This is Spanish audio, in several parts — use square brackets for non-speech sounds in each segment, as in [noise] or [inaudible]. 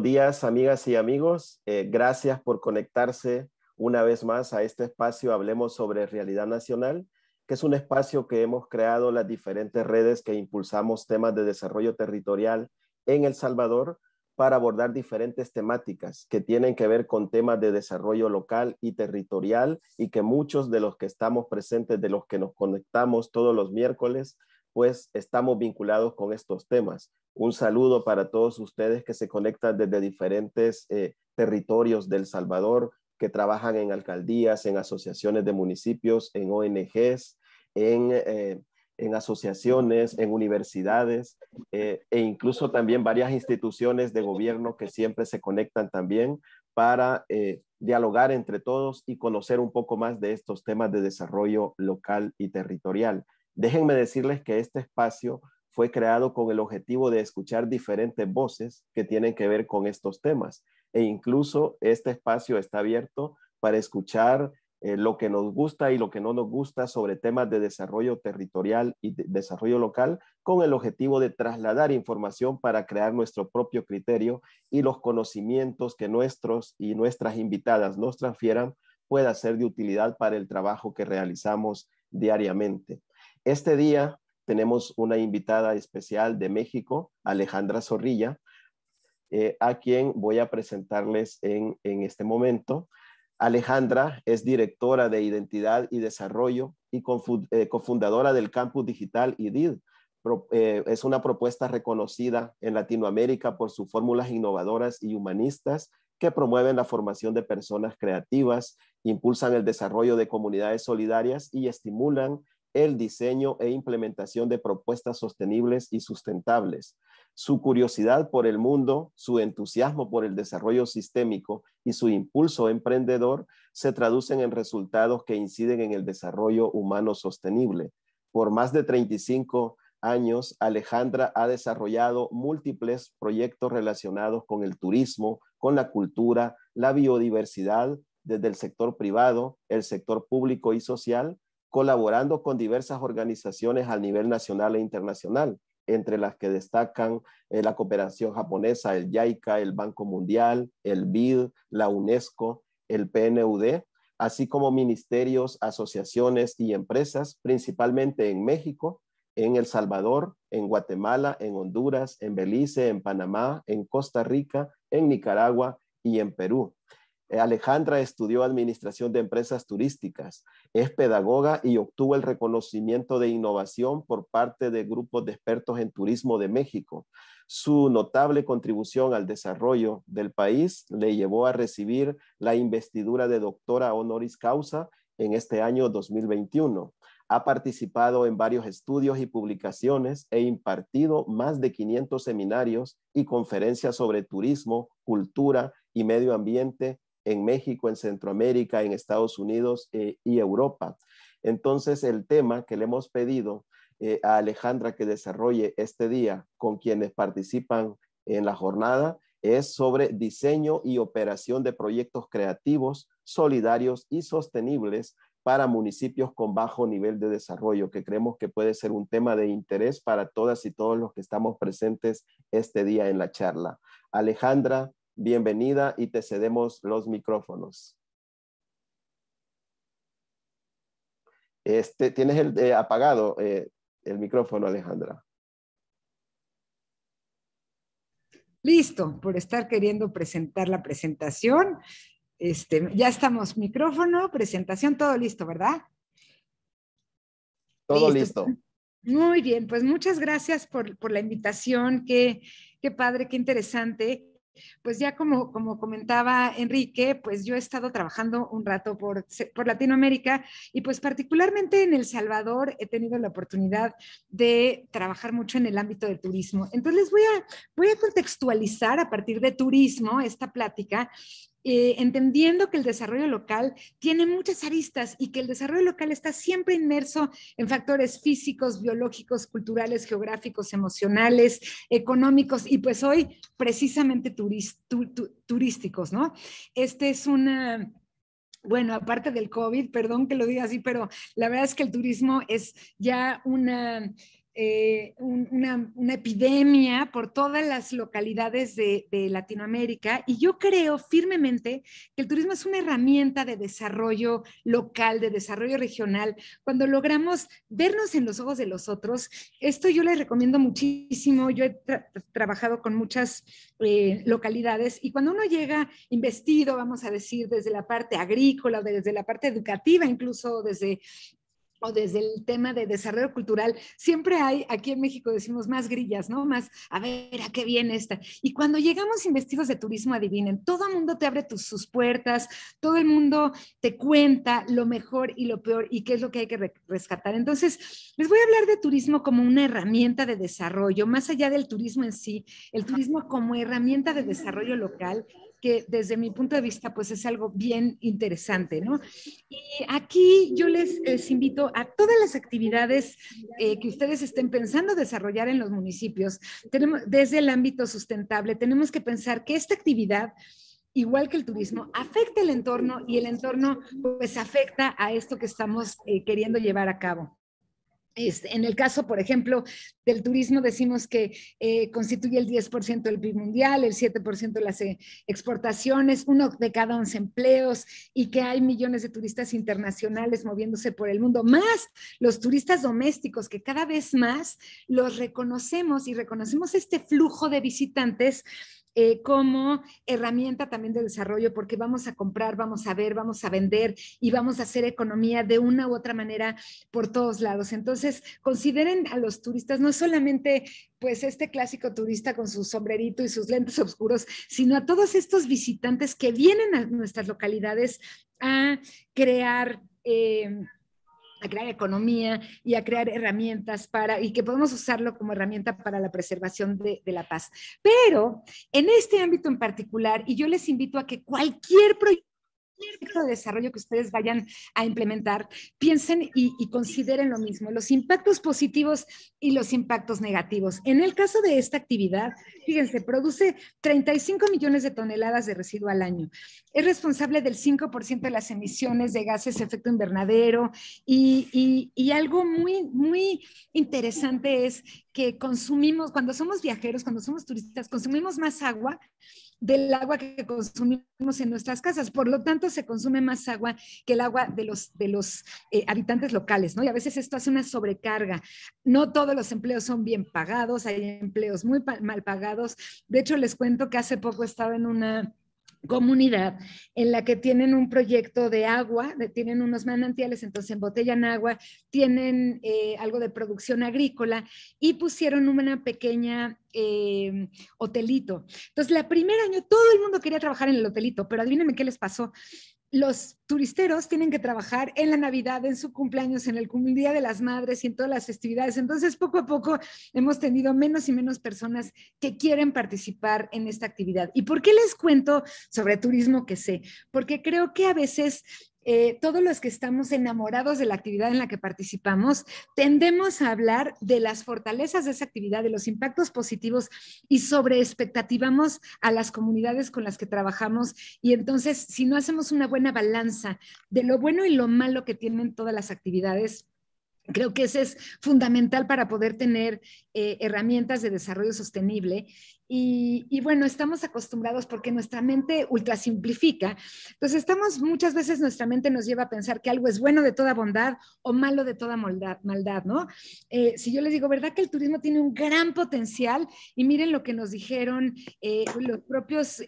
buenos días, amigas y amigos. Eh, gracias por conectarse una vez más a este espacio Hablemos sobre Realidad Nacional, que es un espacio que hemos creado las diferentes redes que impulsamos temas de desarrollo territorial en El Salvador para abordar diferentes temáticas que tienen que ver con temas de desarrollo local y territorial y que muchos de los que estamos presentes, de los que nos conectamos todos los miércoles, pues estamos vinculados con estos temas. Un saludo para todos ustedes que se conectan desde diferentes eh, territorios del Salvador, que trabajan en alcaldías, en asociaciones de municipios, en ONGs, eh, en, asociaciones, en universidades eh, e incluso también varias instituciones de gobierno que siempre se conectan también para dialogar entre todos y conocer un poco más de estos temas de desarrollo local y territorial. Déjenme decirles que este espacio fue creado con el objetivo de escuchar diferentes voces que tienen que ver con estos temas. E incluso este espacio está abierto para escuchar eh, lo que nos gusta y lo que no nos gusta sobre temas de desarrollo territorial y desarrollo local, con el objetivo de trasladar información para crear nuestro propio criterio y los conocimientos que nuestros y nuestras invitadas nos transfieran pueda ser de utilidad para el trabajo que realizamos diariamente. Este día tenemos una invitada especial de México, Alejandra Zorrilla, eh, a quien voy a presentarles en, en este momento. Alejandra es directora de Identidad y Desarrollo y eh, cofundadora del Campus Digital IDID. Eh, es una propuesta reconocida en Latinoamérica por sus fórmulas innovadoras y humanistas que promueven la formación de personas creativas, impulsan el desarrollo de comunidades solidarias y estimulan el diseño e implementación de propuestas sostenibles y sustentables. Su curiosidad por el mundo, su entusiasmo por el desarrollo sistémico y su impulso emprendedor se traducen en resultados que inciden en el desarrollo humano sostenible. Por más de 35 años, Alejandra ha desarrollado múltiples proyectos relacionados con el turismo, con la cultura, la biodiversidad, desde el sector privado, el sector público y social, colaborando con diversas organizaciones a nivel nacional e internacional, entre las que destacan eh, la cooperación japonesa, el JICA, el Banco Mundial, el BID, la UNESCO, el PNUD, así como ministerios, asociaciones y empresas, principalmente en México, en El Salvador, en Guatemala, en Honduras, en Belice, en Panamá, en Costa Rica, en Nicaragua y en Perú. Eh, Alejandra estudió administración de empresas turísticas, es pedagoga y obtuvo el reconocimiento de innovación por parte de grupos de expertos en turismo de México. Su notable contribución al desarrollo del país le llevó a recibir la investidura de doctora honoris causa en este año 2021. Ha participado en varios estudios y publicaciones e impartido más de 500 seminarios y conferencias sobre turismo, cultura y medio ambiente en México, en Centroamérica, en Estados Unidos eh, y Europa. Entonces, el tema que le hemos pedido eh, a Alejandra que desarrolle este día con quienes participan en la jornada es sobre diseño y operación de proyectos creativos, solidarios y sostenibles para municipios con bajo nivel de desarrollo, que creemos que puede ser un tema de interés para todas y todos los que estamos presentes este día en la charla. Alejandra bienvenida y te cedemos los micrófonos. Este, tienes el, eh, apagado eh, el micrófono, Alejandra. Listo, por estar queriendo presentar la presentación. Este, ya estamos, micrófono, presentación, todo listo, ¿verdad? Todo listo. Muy bien, pues muchas gracias por, por la invitación, qué, qué padre, qué interesante pues ya como, comentaba Enrique, pues yo he estado trabajando un rato por, por Latinoamérica y pues particularmente en El Salvador he tenido la oportunidad de trabajar mucho en el ámbito del turismo. Entonces voy a, voy a contextualizar a partir de turismo esta plática eh, entendiendo que el desarrollo local tiene muchas aristas y que el desarrollo local está siempre inmerso en factores físicos, biológicos, culturales, geográficos, emocionales, económicos y pues hoy precisamente turísticos, ¿no? Este es una... Bueno, aparte del COVID, perdón que lo diga así, pero la verdad es que el turismo es ya una eh, una, epidemia por todas las localidades de, Latinoamérica y yo creo firmemente que el turismo es una herramienta de desarrollo local, de desarrollo regional. Cuando logramos vernos en los ojos de los otros, esto yo les recomiendo muchísimo. Yo he trabajado con muchas eh, localidades y cuando uno llega investido, vamos a decir, desde la parte agrícola, desde la parte educativa, incluso desde o desde el tema de desarrollo cultural, siempre hay, aquí en México decimos más grillas, ¿no? Más, a ver, ¿a qué viene esta? Y cuando llegamos investigos de turismo, adivinen, todo el mundo te abre sus puertas, todo el mundo te cuenta lo mejor y lo peor y qué es lo que hay que rescatar. Entonces, les voy a hablar de turismo como una herramienta de desarrollo, más allá del turismo en sí, el turismo como herramienta de desarrollo local que desde mi punto de vista pues es algo bien interesante, ¿no? Y aquí yo les, invito a todas las actividades eh, que ustedes estén pensando desarrollar en los municipios, tenemos, desde el ámbito sustentable, tenemos que pensar que esta actividad igual que el turismo, afecta el entorno y el entorno pues afecta a esto que estamos eh, queriendo llevar a cabo. Este, en el caso, por ejemplo, del turismo, decimos que eh, constituye el 10% del PIB mundial, el 7% de las eh, exportaciones, uno de cada 11 empleos y que hay millones de turistas internacionales moviéndose por el mundo, más los turistas domésticos que cada vez más los reconocemos y reconocemos este flujo de visitantes eh, como herramienta también de desarrollo, porque vamos a comprar, vamos a ver, vamos a vender y vamos a hacer economía de una u otra manera por todos lados. Entonces, consideren a los turistas no solamente pues este clásico turista con su sombrerito y sus lentes oscuros, sino a todos estos visitantes que vienen a nuestras localidades a crear. Eh, a crear economía y a crear herramientas para, y que podemos usarlo como herramienta para la preservación de, la paz. Pero en este ámbito en particular, y yo les invito a que cualquier proyecto de desarrollo que ustedes vayan a implementar, piensen y, consideren lo mismo, los impactos positivos y los impactos negativos. En el caso de esta actividad, fíjense, produce 35 millones de toneladas de residuo al año. Es responsable del 5% de las emisiones de gases de efecto invernadero y, y, y algo muy, muy interesante es que consumimos, cuando somos viajeros, cuando somos turistas, consumimos más agua del agua que consumimos en nuestras casas. Por lo tanto, se consume más agua que el agua de los, de los eh, habitantes locales, ¿no? Y a veces esto hace una sobrecarga. No todos los empleos son bien pagados, hay empleos muy mal pagados. De hecho, les cuento que hace poco estaba en una comunidad en la que tienen un proyecto de agua, tienen unos manantiales, entonces embotellan agua, tienen eh, algo de producción agrícola y pusieron una pequeña em, hotelito. Entonces, el primer año todo el mundo quería trabajar en el hotelito, pero adivínenme qué les pasó los turisteros tienen que trabajar en la Navidad, en su cumpleaños, en el Día de las Madres y en todas las festividades. Entonces, poco a poco hemos tenido menos y menos personas que quieren participar en esta actividad. ¿Y por qué les cuento sobre turismo que sé? Porque creo que a veces eh, todos los que estamos enamorados de la actividad en la que participamos, tendemos a hablar de las fortalezas de esa actividad, de los impactos positivos y sobre expectativamos a las comunidades con las que trabajamos. Y entonces, si no hacemos una buena balanza de lo bueno y lo malo que tienen todas las actividades, Creo que ese es fundamental para poder tener eh, herramientas de desarrollo sostenible. Y, bueno, estamos acostumbrados porque nuestra mente ultra simplifica. Entonces, estamos muchas veces nuestra mente nos lleva a pensar que algo es bueno de toda bondad o malo de toda maldad, maldad ¿no? Eh, si yo les digo, ¿verdad que el turismo tiene un gran potencial? Y miren lo que nos dijeron eh, los propios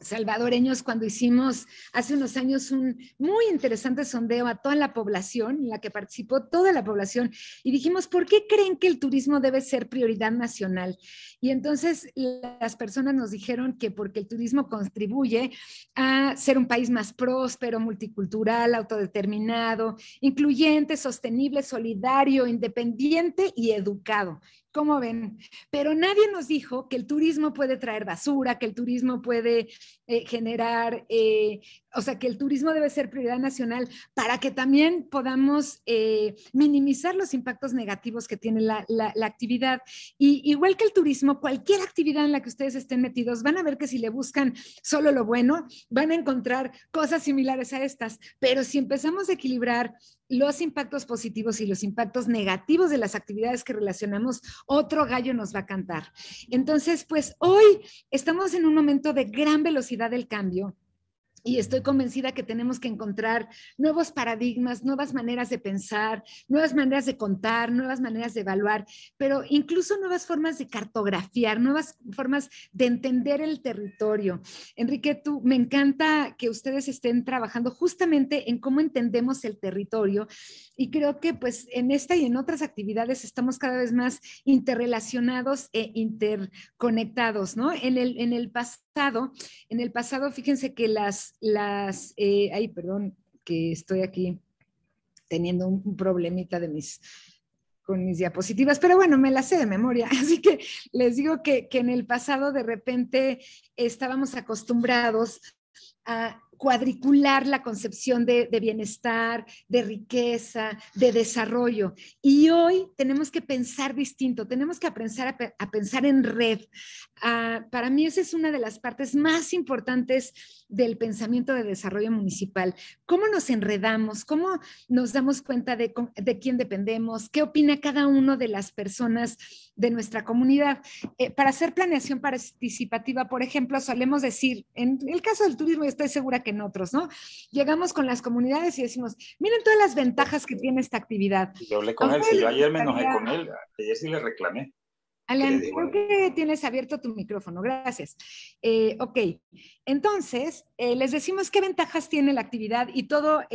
salvadoreños cuando hicimos hace unos años un muy interesante sondeo a toda la población, en la que participó toda la población, y dijimos, ¿por qué creen que el turismo debe ser prioridad nacional? Y entonces las personas nos dijeron que porque el turismo contribuye a ser un país más próspero, multicultural, autodeterminado, incluyente, sostenible, solidario, independiente y educado. ¿Cómo ven? Pero nadie nos dijo que el turismo puede traer basura, que el turismo puede eh, generar eh, o sea, que el turismo debe ser prioridad nacional para que también podamos eh, minimizar los impactos negativos que tiene la, la, actividad. Y igual que el turismo, cualquier actividad en la que ustedes estén metidos, van a ver que si le buscan solo lo bueno, van a encontrar cosas similares a estas. Pero si empezamos a equilibrar los impactos positivos y los impactos negativos de las actividades que relacionamos, otro gallo nos va a cantar. Entonces, pues hoy estamos en un momento de gran velocidad del cambio y estoy convencida que tenemos que encontrar nuevos paradigmas, nuevas maneras de pensar, nuevas maneras de contar, nuevas maneras de evaluar, pero incluso nuevas formas de cartografiar, nuevas formas de entender el territorio. Enrique, tú, me encanta que ustedes estén trabajando justamente en cómo entendemos el territorio y creo que pues en esta y en otras actividades estamos cada vez más interrelacionados e interconectados, ¿no? En el, en el pasado en el pasado, fíjense que las, las, eh, ay, perdón, que estoy aquí teniendo un problemita de mis, con mis diapositivas, pero bueno, me las sé de memoria, [laughs] así que les digo que en el pasado de repente estábamos acostumbrados a cuadricular la concepción de, bienestar, de riqueza, de desarrollo. Y hoy tenemos que pensar distinto, tenemos que pensar a, pensar en red. Ah, para mí esa es una de las partes más importantes del pensamiento de desarrollo municipal. ¿Cómo nos enredamos? ¿Cómo nos damos cuenta de, de quién dependemos? ¿Qué opina cada uno de las personas de nuestra comunidad? Eh, para hacer planeación participativa, por ejemplo, solemos decir, en el caso del turismo, estoy segura que en otros, ¿no? Llegamos con las comunidades y decimos, miren todas las ventajas que tiene esta actividad. Yo hablé con él, si yo ayer me enojé con él, ayer sí le reclamé. Alan, ¿por qué tienes abierto tu micrófono, gracias. Eh, ok, entonces, eh, les decimos qué ventajas tiene la actividad y toda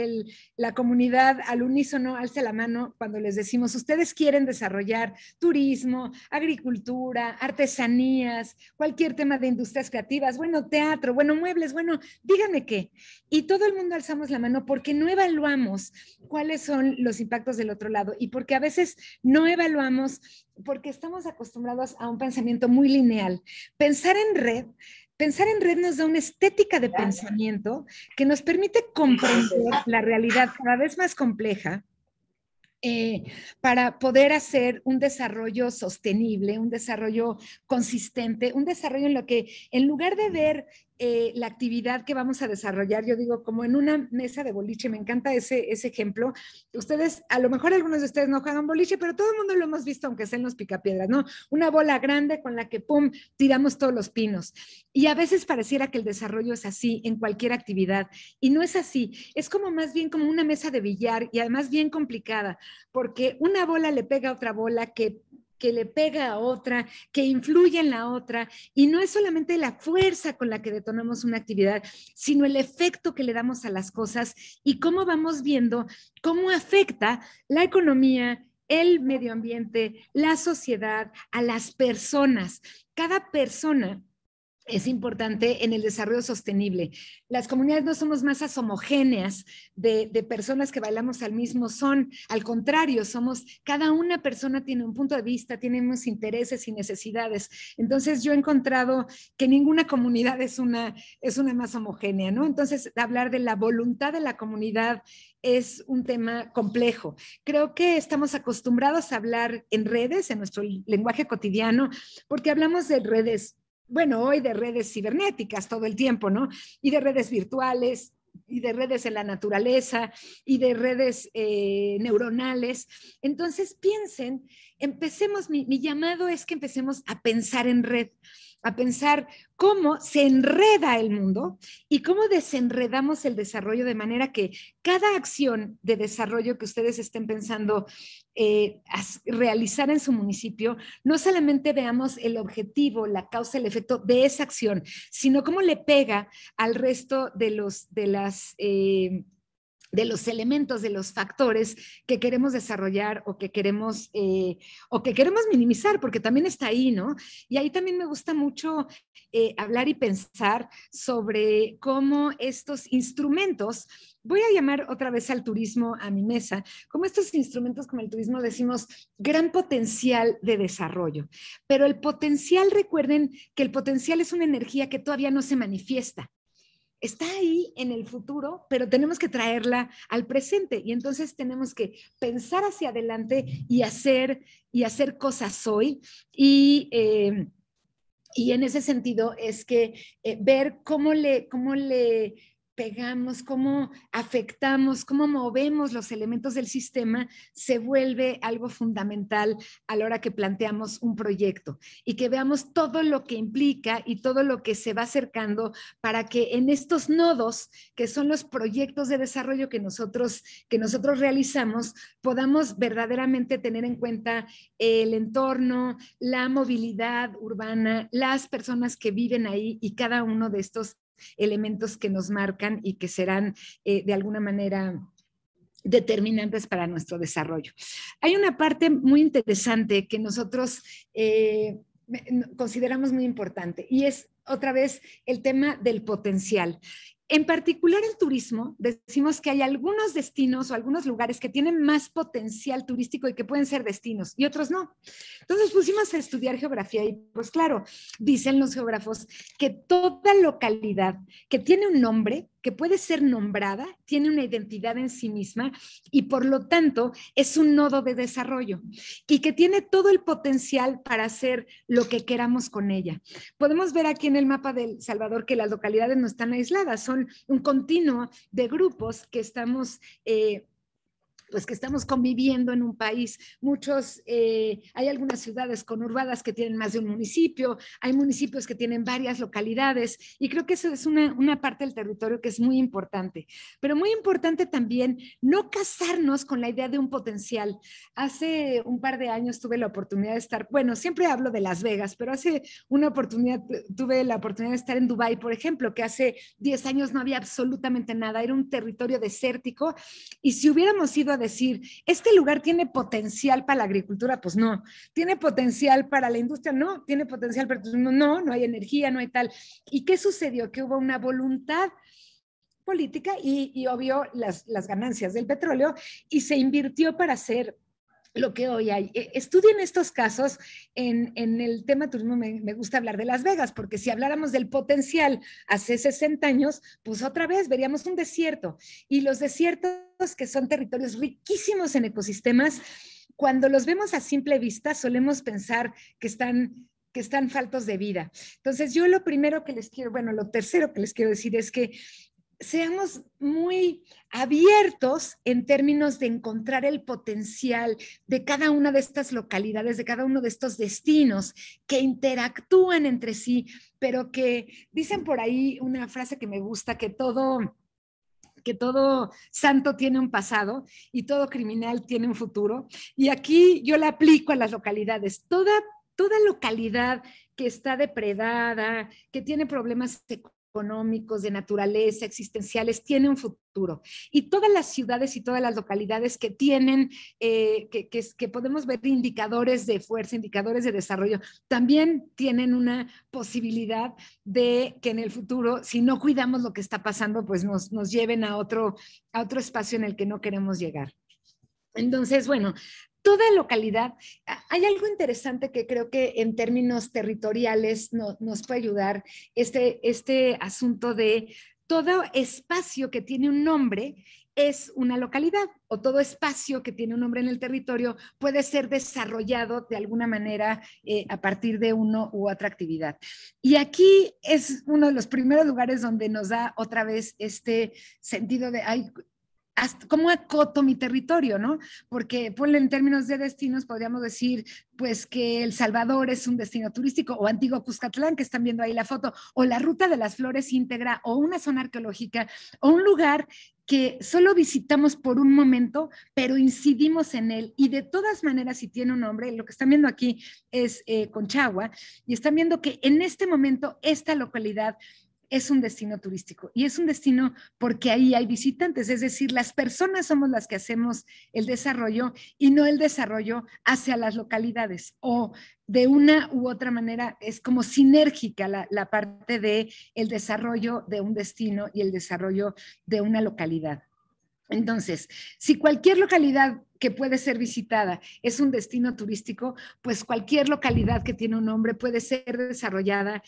la comunidad al unísono alza la mano cuando les decimos, ustedes quieren desarrollar turismo, agricultura, artesanías, cualquier tema de industrias creativas, bueno, teatro, bueno, muebles, bueno, díganme qué. Y todo el mundo alzamos la mano porque no evaluamos cuáles son los impactos del otro lado y porque a veces no evaluamos porque estamos acostumbrados a un pensamiento muy lineal. Pensar en red Pensar en red nos da una estética de pensamiento que nos permite comprender la realidad cada vez más compleja eh, para poder hacer un desarrollo sostenible, un desarrollo consistente, un desarrollo en lo que en lugar de ver eh, la actividad que vamos a desarrollar, yo digo, como en una mesa de boliche, me encanta ese, ese ejemplo. Ustedes, a lo mejor algunos de ustedes no juegan boliche, pero todo el mundo lo hemos visto, aunque sea en los picapiedras, ¿no? Una bola grande con la que, ¡pum!, tiramos todos los pinos. Y a veces pareciera que el desarrollo es así en cualquier actividad, y no es así. Es como más bien como una mesa de billar y además bien complicada, porque una bola le pega a otra bola que le pega a otra, que influye en la otra. Y no es solamente la fuerza con la que detonamos una actividad, sino el efecto que le damos a las cosas y cómo vamos viendo cómo afecta la economía, el medio ambiente, la sociedad, a las personas. Cada persona es importante en el desarrollo sostenible. Las comunidades no somos masas homogéneas de, personas que bailamos al mismo son, al contrario, somos, cada una persona tiene un punto de vista, tiene unos intereses y necesidades. Entonces yo he encontrado que ninguna comunidad es una, es una masa homogénea, ¿no? Entonces hablar de la voluntad de la comunidad es un tema complejo. Creo que estamos acostumbrados a hablar en redes, en nuestro lenguaje cotidiano, porque hablamos de redes bueno, hoy de redes cibernéticas todo el tiempo, ¿no? Y de redes virtuales y de redes en la naturaleza y de redes eh, neuronales. Entonces piensen, empecemos, mi, mi llamado es que empecemos a pensar en red a pensar cómo se enreda el mundo y cómo desenredamos el desarrollo de manera que cada acción de desarrollo que ustedes estén pensando eh, realizar en su municipio, no solamente veamos el objetivo, la causa, el efecto de esa acción, sino cómo le pega al resto de, los, de las... Eh, de los elementos, de los factores que queremos desarrollar o que queremos, eh, o que queremos minimizar, porque también está ahí, ¿no? Y ahí también me gusta mucho eh, hablar y pensar sobre cómo estos instrumentos, voy a llamar otra vez al turismo a mi mesa, cómo estos instrumentos como el turismo decimos, gran potencial de desarrollo, pero el potencial, recuerden que el potencial es una energía que todavía no se manifiesta, está ahí en el futuro, pero tenemos que traerla al presente y entonces tenemos que pensar hacia adelante y hacer, y hacer cosas hoy. Y, eh, y en ese sentido es que eh, ver cómo le, cómo le pegamos, cómo afectamos, cómo movemos los elementos del sistema, se vuelve algo fundamental a la hora que planteamos un proyecto y que veamos todo lo que implica y todo lo que se va acercando para que en estos nodos, que son los proyectos de desarrollo que nosotros, que nosotros realizamos, podamos verdaderamente tener en cuenta el entorno, la movilidad urbana, las personas que viven ahí y cada uno de estos elementos que nos marcan y que serán eh, de alguna manera determinantes para nuestro desarrollo. Hay una parte muy interesante que nosotros eh, consideramos muy importante y es otra vez el tema del potencial. En particular el turismo, decimos que hay algunos destinos o algunos lugares que tienen más potencial turístico y que pueden ser destinos y otros no. Entonces pusimos a estudiar geografía y pues claro, dicen los geógrafos que toda localidad que tiene un nombre que puede ser nombrada, tiene una identidad en sí misma y por lo tanto es un nodo de desarrollo y que tiene todo el potencial para hacer lo que queramos con ella. Podemos ver aquí en el mapa del Salvador que las localidades no están aisladas, son un continuo de grupos que estamos... Eh, pues que estamos conviviendo en un país. Muchos, eh, hay algunas ciudades conurbadas que tienen más de un municipio, hay municipios que tienen varias localidades y creo que eso es una, una parte del territorio que es muy importante. Pero muy importante también no casarnos con la idea de un potencial. Hace un par de años tuve la oportunidad de estar, bueno, siempre hablo de Las Vegas, pero hace una oportunidad, tuve la oportunidad de estar en Dubai por ejemplo, que hace 10 años no había absolutamente nada, era un territorio desértico y si hubiéramos ido decir, este lugar tiene potencial para la agricultura, pues no, tiene potencial para la industria, no, tiene potencial para pues no, no, no hay energía, no hay tal. ¿Y qué sucedió? Que hubo una voluntad política y, y obvio las, las ganancias del petróleo y se invirtió para hacer lo que hoy hay. E, estudien estos casos. En, en el tema turismo me, me, gusta hablar de Las Vegas, porque si habláramos del potencial hace 60 años, pues otra vez veríamos un desierto. Y los desiertos que son territorios riquísimos en ecosistemas, cuando los vemos a simple vista solemos pensar que están que están faltos de vida. Entonces, yo lo primero que les quiero, bueno, lo tercero que les quiero decir es que seamos muy abiertos en términos de encontrar el potencial de cada una de estas localidades, de cada uno de estos destinos que interactúan entre sí, pero que dicen por ahí una frase que me gusta, que todo que todo santo tiene un pasado y todo criminal tiene un futuro. Y aquí yo la aplico a las localidades. Toda, toda localidad que está depredada, que tiene problemas económicos, de naturaleza, existenciales, tiene un futuro. Y todas las ciudades y todas las localidades que tienen, eh, que, que, que, podemos ver indicadores de fuerza, indicadores de desarrollo, también tienen una posibilidad de que en el futuro, si no cuidamos lo que está pasando, pues nos, nos lleven a otro, a otro espacio en el que no queremos llegar. Entonces, bueno, toda localidad. Hay algo interesante que creo que en términos territoriales no, nos puede ayudar este, este asunto de todo espacio que tiene un nombre es una localidad o todo espacio que tiene un nombre en el territorio puede ser desarrollado de alguna manera eh, a partir de uno u otra actividad. Y aquí es uno de los primeros lugares donde nos da otra vez este sentido de, ay, ¿cómo acoto mi territorio, no? Porque en términos de destinos, podríamos decir, pues que El Salvador es un destino turístico, o Antiguo Cuscatlán, que están viendo ahí la foto, o la Ruta de las Flores íntegra, o una zona arqueológica, o un lugar que solo visitamos por un momento, pero incidimos en él. Y de todas maneras, si tiene un nombre, lo que están viendo aquí es eh, Conchagua, y están viendo que en este momento esta localidad es un destino turístico y es un destino porque ahí hay visitantes, es decir, las personas somos las que hacemos el desarrollo y no el desarrollo hacia las localidades o de una u otra manera es como sinérgica la, parte de el desarrollo de un destino y el desarrollo de una localidad. Entonces, si cualquier localidad que puede ser visitada es un destino turístico, pues cualquier localidad que tiene un nombre puede ser desarrollada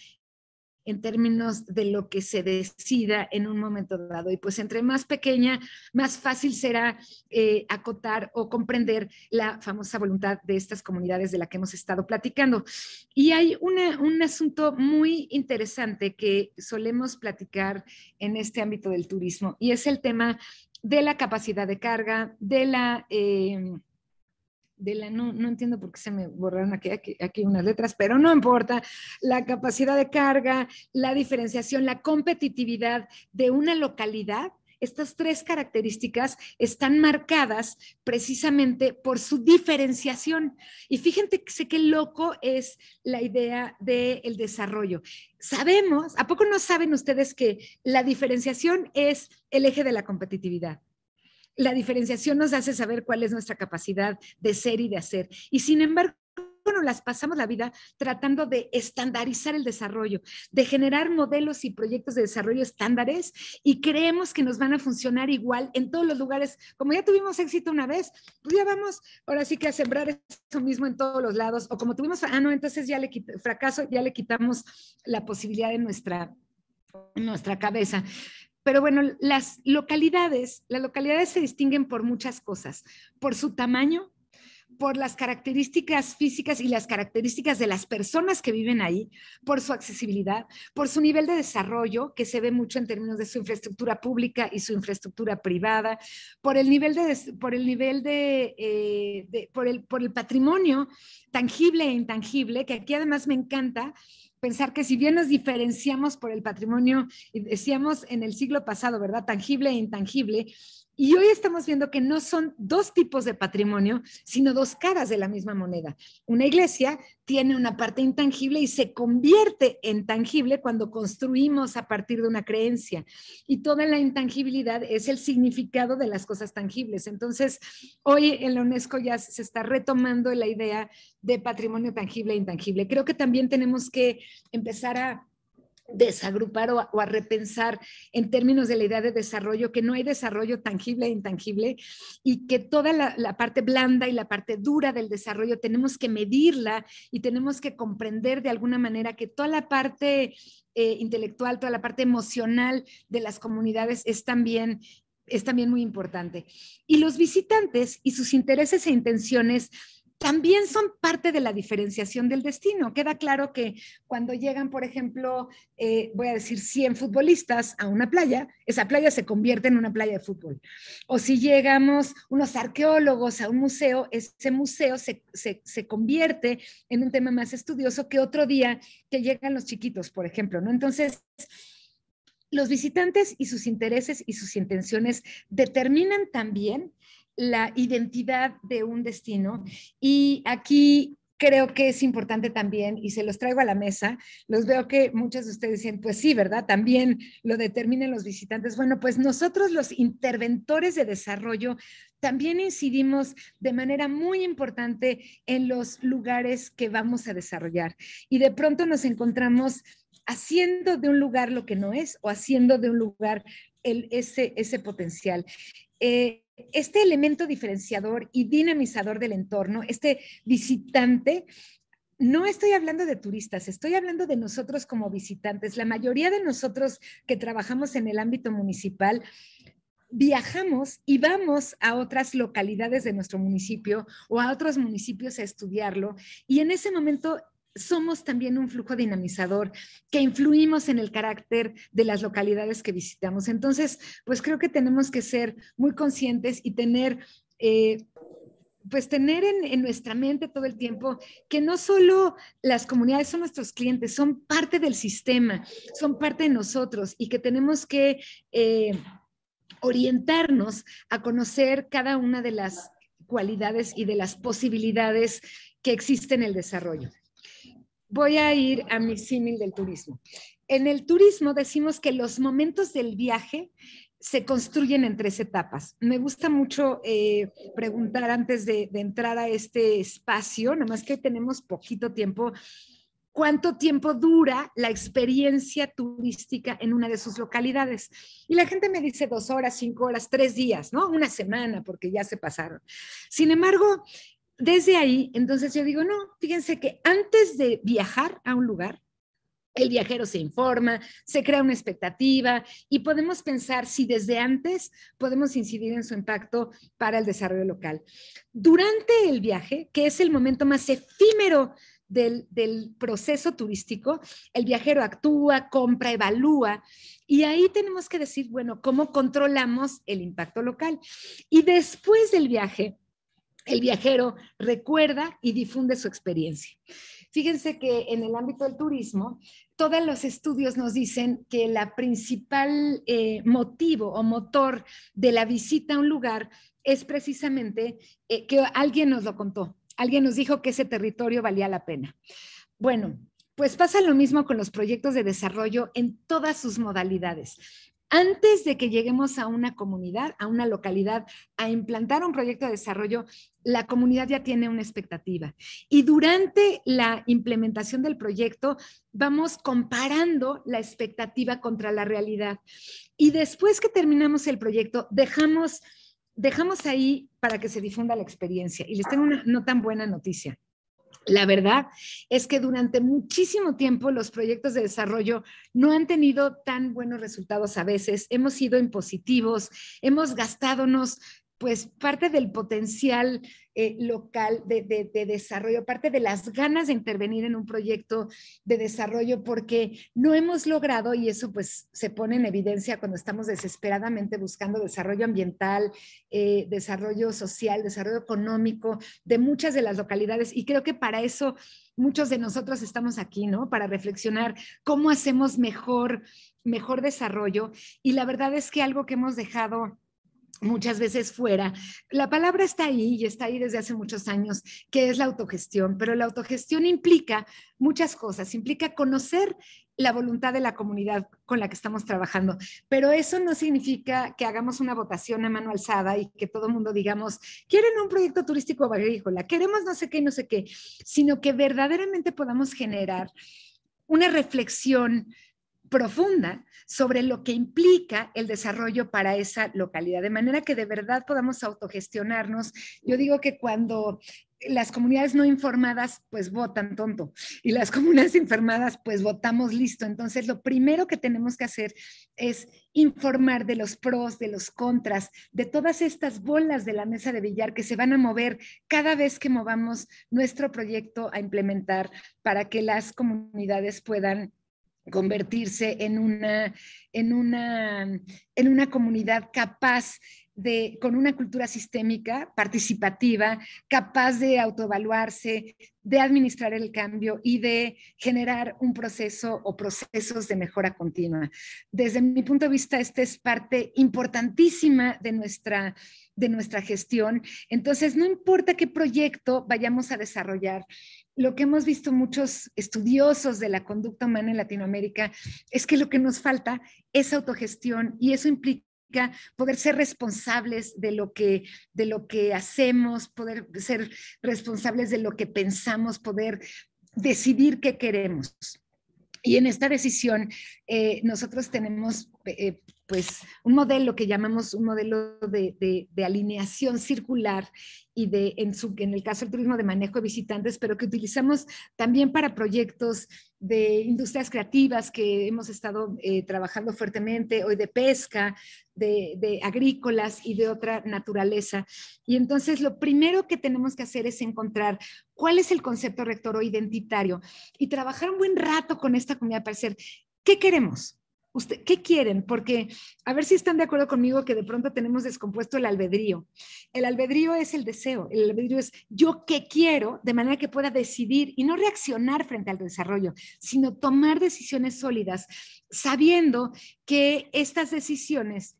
en términos de lo que se decida en un momento dado. Y pues entre más pequeña, más fácil será eh, acotar o comprender la famosa voluntad de estas comunidades de la que hemos estado platicando. Y hay una, un asunto muy interesante que solemos platicar en este ámbito del turismo y es el tema de la capacidad de carga, de la... Eh, no, entiendo por qué se me borraron aquí, unas letras, pero no importa, la capacidad de carga, la diferenciación, la competitividad de una localidad, estas tres características están marcadas precisamente por su diferenciación. Y fíjense qué loco es la idea del desarrollo. Sabemos, ¿a poco no saben ustedes que la diferenciación es el eje de la competitividad? la diferenciación nos hace saber cuál es nuestra capacidad de ser y de hacer. Y sin embargo, bueno, las pasamos la vida tratando de estandarizar el desarrollo, de generar modelos y proyectos de desarrollo estándares y creemos que nos van a funcionar igual en todos los lugares. Como ya tuvimos éxito una vez, pues ya vamos ahora sí que a sembrar eso mismo en todos los lados. O como tuvimos, ah, no, entonces ya le fracaso, ya le quitamos la posibilidad de nuestra nuestra cabeza. Pero bueno, las localidades, las localidades se distinguen por muchas cosas, por su tamaño, por las características físicas y las características de las personas que viven ahí, por su accesibilidad, por su nivel de desarrollo, que se ve mucho en términos de su infraestructura pública y su infraestructura privada, por el nivel de, por el, nivel eh, el, por el patrimonio tangible e intangible, que aquí además me encanta pensar que si bien nos diferenciamos por el patrimonio, y decíamos en el siglo pasado, ¿verdad? Tangible e intangible, y hoy estamos viendo que no son dos tipos de patrimonio, sino dos caras de la misma moneda. Una iglesia tiene una parte intangible y se convierte en tangible cuando construimos a partir de una creencia. Y toda la intangibilidad es el significado de las cosas tangibles. Entonces, hoy en la UNESCO ya se está retomando la idea de patrimonio tangible e intangible. Creo que también tenemos que empezar a desagrupar o a, repensar en términos de la idea de desarrollo, que no hay desarrollo tangible e intangible y que toda la, parte blanda y la parte dura del desarrollo tenemos que medirla y tenemos que comprender de alguna manera que toda la parte eh, intelectual, toda la parte emocional de las comunidades es también es también muy importante. Y los visitantes y sus intereses e intenciones también son parte de la diferenciación del destino. Queda claro que cuando llegan, por ejemplo, eh, voy a decir 100 futbolistas a una playa, esa playa se convierte en una playa de fútbol. O si llegamos unos arqueólogos a un museo, ese museo se, convierte en un tema más estudioso que otro día que llegan los chiquitos, por ejemplo, ¿no? Entonces... Los visitantes y sus intereses y sus intenciones determinan también la identidad de un destino. Y aquí creo que es importante también, y se los traigo a la mesa, los veo que muchos de ustedes dicen, pues sí, ¿verdad? También lo determinan los visitantes. Bueno, pues nosotros los interventores de desarrollo también incidimos de manera muy importante en los lugares que vamos a desarrollar. Y de pronto nos encontramos haciendo de un lugar lo que no es o haciendo de un lugar el, ese, ese potencial. Eh, este elemento diferenciador y dinamizador del entorno, este visitante, no estoy hablando de turistas, estoy hablando de nosotros como visitantes. La mayoría de nosotros que trabajamos en el ámbito municipal viajamos y vamos a otras localidades de nuestro municipio o a otros municipios a estudiarlo y en ese momento somos también un flujo dinamizador, que influimos en el carácter de las localidades que visitamos. Entonces, pues creo que tenemos que ser muy conscientes y tener... Eh, pues tener en, nuestra mente todo el tiempo que no solo las comunidades son nuestros clientes, son parte del sistema, son parte de nosotros y que tenemos que eh, orientarnos a conocer cada una de las cualidades y de las posibilidades que existen en el desarrollo voy a ir a mi símil del turismo. En el turismo decimos que los momentos del viaje se construyen en tres etapas. Me gusta mucho eh, preguntar antes de, entrar a este espacio, nomás más que tenemos poquito tiempo, cuánto tiempo dura la experiencia turística en una de sus localidades. Y la gente me dice dos horas, cinco horas, tres días, ¿no? Una semana, porque ya se pasaron. Sin embargo, desde ahí, entonces yo digo, no, fíjense que antes de viajar a un lugar, el viajero se informa, se crea una expectativa y podemos pensar si desde antes podemos incidir en su impacto para el desarrollo local. Durante el viaje, que es el momento más efímero del, proceso turístico, el viajero actúa, compra, evalúa y ahí tenemos que decir, bueno, ¿cómo controlamos el impacto local? Y después del viaje, el viajero recuerda y difunde su experiencia. Fíjense que en el ámbito del turismo, todos los estudios nos dicen que la principal eh, motivo o motor de la visita a un lugar es precisamente eh, que alguien nos lo contó, alguien nos dijo que ese territorio valía la pena. Bueno, pues pasa lo mismo con los proyectos de desarrollo en todas sus modalidades. Antes de que lleguemos a una comunidad, a una localidad, a implantar un proyecto de desarrollo, la comunidad ya tiene una expectativa. Y durante la implementación del proyecto, vamos comparando la expectativa contra la realidad. Y después que terminamos el proyecto, dejamos dejamos ahí para que se difunda la experiencia. Y les tengo una no tan buena noticia. La verdad es que durante muchísimo tiempo los proyectos de desarrollo no han tenido tan buenos resultados a veces. Hemos sido impositivos, hemos nos pues parte del potencial eh, local de, desarrollo, parte de las ganas de intervenir en un proyecto de desarrollo, porque no hemos logrado, y eso pues se pone en evidencia cuando estamos desesperadamente buscando desarrollo ambiental, eh, desarrollo social, desarrollo económico de muchas de las localidades, y creo que para eso muchos de nosotros estamos aquí, ¿no? Para reflexionar cómo hacemos mejor, mejor desarrollo, y la verdad es que algo que hemos dejado muchas veces fuera. La palabra está ahí y está ahí desde hace muchos años, que es la autogestión, pero la autogestión implica muchas cosas, implica conocer la voluntad de la comunidad con la que estamos trabajando. Pero eso no significa que hagamos una votación a mano alzada y que todo el mundo digamos, quieren un proyecto turístico agrícola, queremos no sé qué, no sé qué, sino que verdaderamente podamos generar una reflexión profunda sobre lo que implica el desarrollo para esa localidad, de manera que de verdad podamos autogestionarnos. Yo digo que cuando las comunidades no informadas pues votan tonto y las [laughs] comunidades informadas pues votamos listo. Entonces lo primero que tenemos que hacer es informar de los pros, de los contras, de todas estas bolas de la mesa de billar que se van a mover cada vez que movamos nuestro proyecto a implementar para que las comunidades puedan convertirse en una, en una, en una comunidad capaz de, con una cultura sistémica, participativa, capaz de autoevaluarse, de administrar el cambio y de generar un proceso o procesos de mejora continua. Desde mi punto de vista, esta es parte importantísima de nuestra, de nuestra gestión. Entonces, no importa qué proyecto vayamos a desarrollar, lo que hemos visto muchos estudiosos de la conducta humana en Latinoamérica es que lo que nos falta es autogestión y eso implica poder ser responsables de lo que de lo que hacemos, poder ser responsables de lo que pensamos, poder decidir qué queremos. Y en esta decisión eh, nosotros tenemos eh, pues, un modelo que llamamos un modelo de, alineación circular y de, en, su, en el caso del turismo de manejo de visitantes, pero que utilizamos también para proyectos de industrias creativas que hemos estado eh, trabajando fuertemente, hoy de pesca, de, agrícolas y de otra naturaleza. Y entonces lo primero que tenemos que hacer es encontrar cuál es el concepto rector o identitario y trabajar un buen rato con esta comunidad para decir, ¿qué queremos? ¿qué quieren? Porque a ver si están de acuerdo conmigo que de pronto tenemos descompuesto el albedrío. El albedrío es el deseo, el albedrío es yo qué quiero, de manera que pueda decidir y no reaccionar frente al desarrollo, sino tomar decisiones sólidas, sabiendo que estas decisiones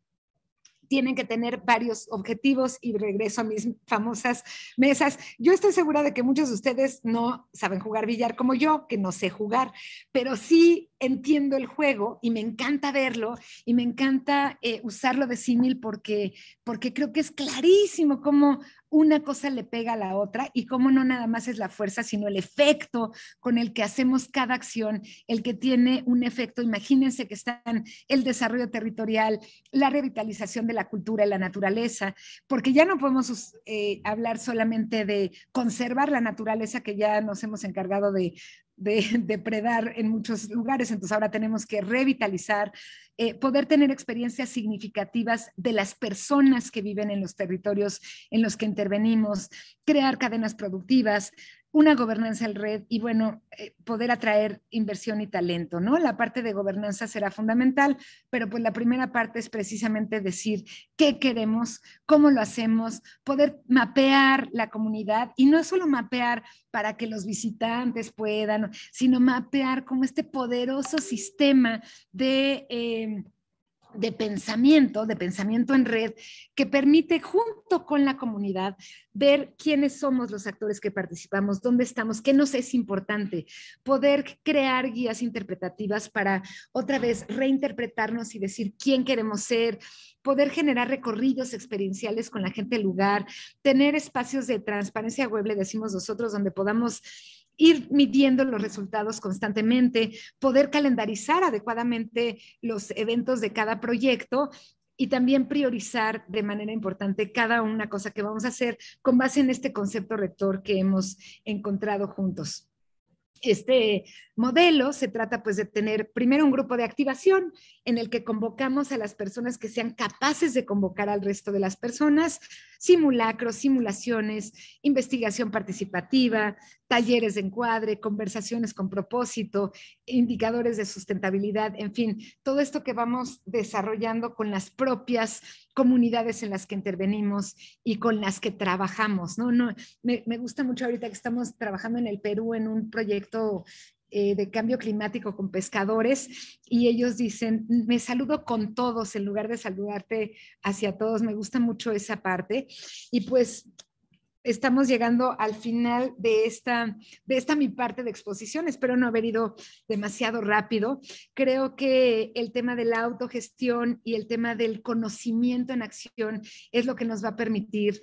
tienen que tener varios objetivos y regreso a mis famosas mesas. Yo estoy segura de que muchos de ustedes no saben jugar billar como yo, que no sé jugar, pero sí entiendo el juego y me encanta verlo y me encanta eh, usarlo de símil porque, porque creo que es clarísimo cómo una cosa le pega a la otra y cómo no nada más es la fuerza, sino el efecto con el que hacemos cada acción, el que tiene un efecto. Imagínense que están el desarrollo territorial, la revitalización de la cultura y la naturaleza, porque ya no podemos eh, hablar solamente de conservar la naturaleza que ya nos hemos encargado de, de depredar en muchos lugares, entonces ahora tenemos que revitalizar, eh, poder tener experiencias significativas de las personas que viven en los territorios en los que intervenimos, crear cadenas productivas, una gobernanza en red y bueno, eh, poder atraer inversión y talento, ¿no? La parte de gobernanza será fundamental, pero pues la primera parte es precisamente decir qué queremos, cómo lo hacemos, poder mapear la comunidad y no solo mapear para que los visitantes puedan, sino mapear como este poderoso sistema de... Em, de pensamiento, de pensamiento en red, que permite junto con la comunidad ver quiénes somos los actores que participamos, dónde estamos, qué nos es importante, poder crear guías interpretativas para otra vez reinterpretarnos y decir quién queremos ser, poder generar recorridos experienciales con la gente del lugar, tener espacios de transparencia web, decimos nosotros, donde podamos ir midiendo los resultados constantemente, poder calendarizar adecuadamente los eventos de cada proyecto y también priorizar de manera importante cada una cosa que vamos a hacer con base en este concepto rector que hemos encontrado juntos. Este modelo se trata pues de tener primero un grupo de activación en el que convocamos a las personas que sean capaces de convocar al resto de las personas, simulacros, simulaciones, investigación participativa, talleres de encuadre, conversaciones con propósito, indicadores de sustentabilidad, en fin, todo esto que vamos desarrollando con las propias comunidades en las que intervenimos y con las que trabajamos. No, no, me, gusta mucho ahorita que estamos trabajando en el Perú en un proyecto eh, de cambio climático con pescadores y ellos dicen, me saludo con todos en lugar de saludarte hacia todos, me gusta mucho esa parte. Y pues estamos llegando al final de esta, de esta mi parte de exposición. Espero no haber ido demasiado rápido. Creo que el tema de la autogestión y el tema del conocimiento en acción es lo que nos va a permitir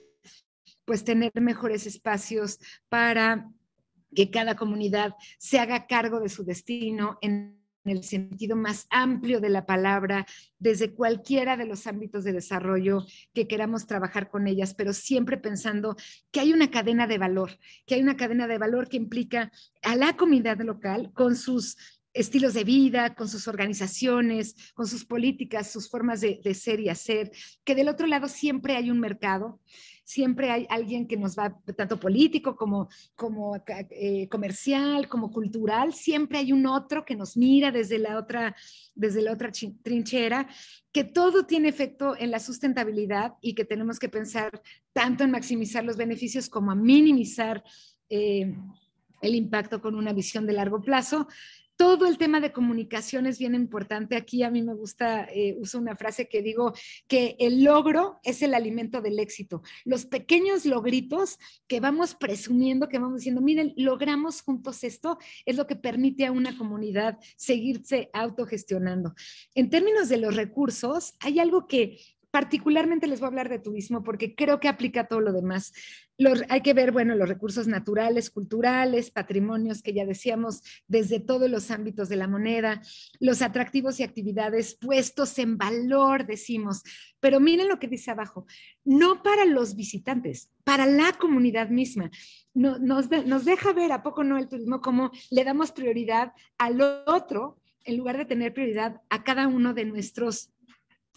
pues tener mejores espacios para que cada comunidad se haga cargo de su destino en el sentido más amplio de la palabra, desde cualquiera de los ámbitos de desarrollo que queramos trabajar con ellas, pero siempre pensando que hay una cadena de valor, que hay una cadena de valor que implica a la comunidad local con sus estilos de vida, con sus organizaciones, con sus políticas, sus formas de, ser y hacer, que del otro lado siempre hay un mercado, siempre hay alguien que nos va, tanto político como, como eh, comercial, como cultural, siempre hay un otro que nos mira desde la otra, desde la otra trinchera, que todo tiene efecto en la sustentabilidad y que tenemos que pensar tanto en maximizar los beneficios como a minimizar. Eh, el impacto con una visión de largo plazo todo el tema de comunicación es bien importante. Aquí a mí me gusta, eh, uso una frase que digo que el logro es el alimento del éxito. Los pequeños logritos que vamos presumiendo, que vamos diciendo, miren, logramos juntos esto, es lo que permite a una comunidad seguirse autogestionando. En términos de los recursos, hay algo que particularmente les voy a hablar de turismo porque creo que aplica a todo lo demás hay que ver, bueno, los recursos naturales, culturales, patrimonios que ya decíamos desde todos los ámbitos de la moneda, los atractivos y actividades puestos en valor, decimos. Pero miren lo que dice abajo, no para los visitantes, para la comunidad misma. No, nos, nos deja ver, ¿a poco no el turismo? como le damos prioridad al otro en lugar de tener prioridad a cada uno de nuestros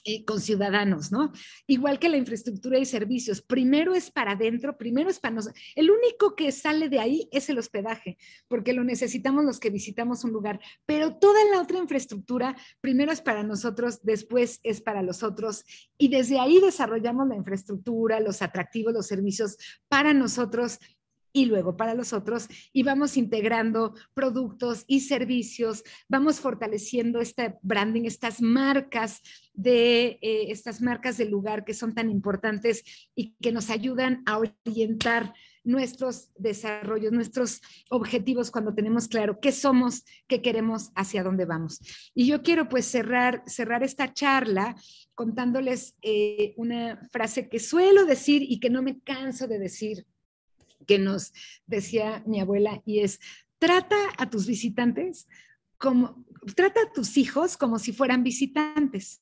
eh, con ciudadanos, ¿no? Igual que la infraestructura y servicios, primero es para adentro, primero es para nosotros. El único que sale de ahí es el hospedaje, porque lo necesitamos los que visitamos un lugar, pero toda la otra infraestructura primero es para nosotros, después es para los otros, y desde ahí desarrollamos la infraestructura, los atractivos, los servicios para nosotros y luego para los otros y vamos integrando productos y servicios, vamos fortaleciendo este branding, estas marcas de eh, estas marcas de lugar que son tan importantes y que nos ayudan a orientar nuestros desarrollos, nuestros objetivos cuando tenemos claro qué somos, qué queremos, hacia dónde vamos. Y yo quiero pues cerrar, cerrar esta charla contándoles eh, una frase que suelo decir y que no me canso de decir que nos decía mi abuela y es, trata a tus visitantes como, trata a tus hijos como si fueran visitantes.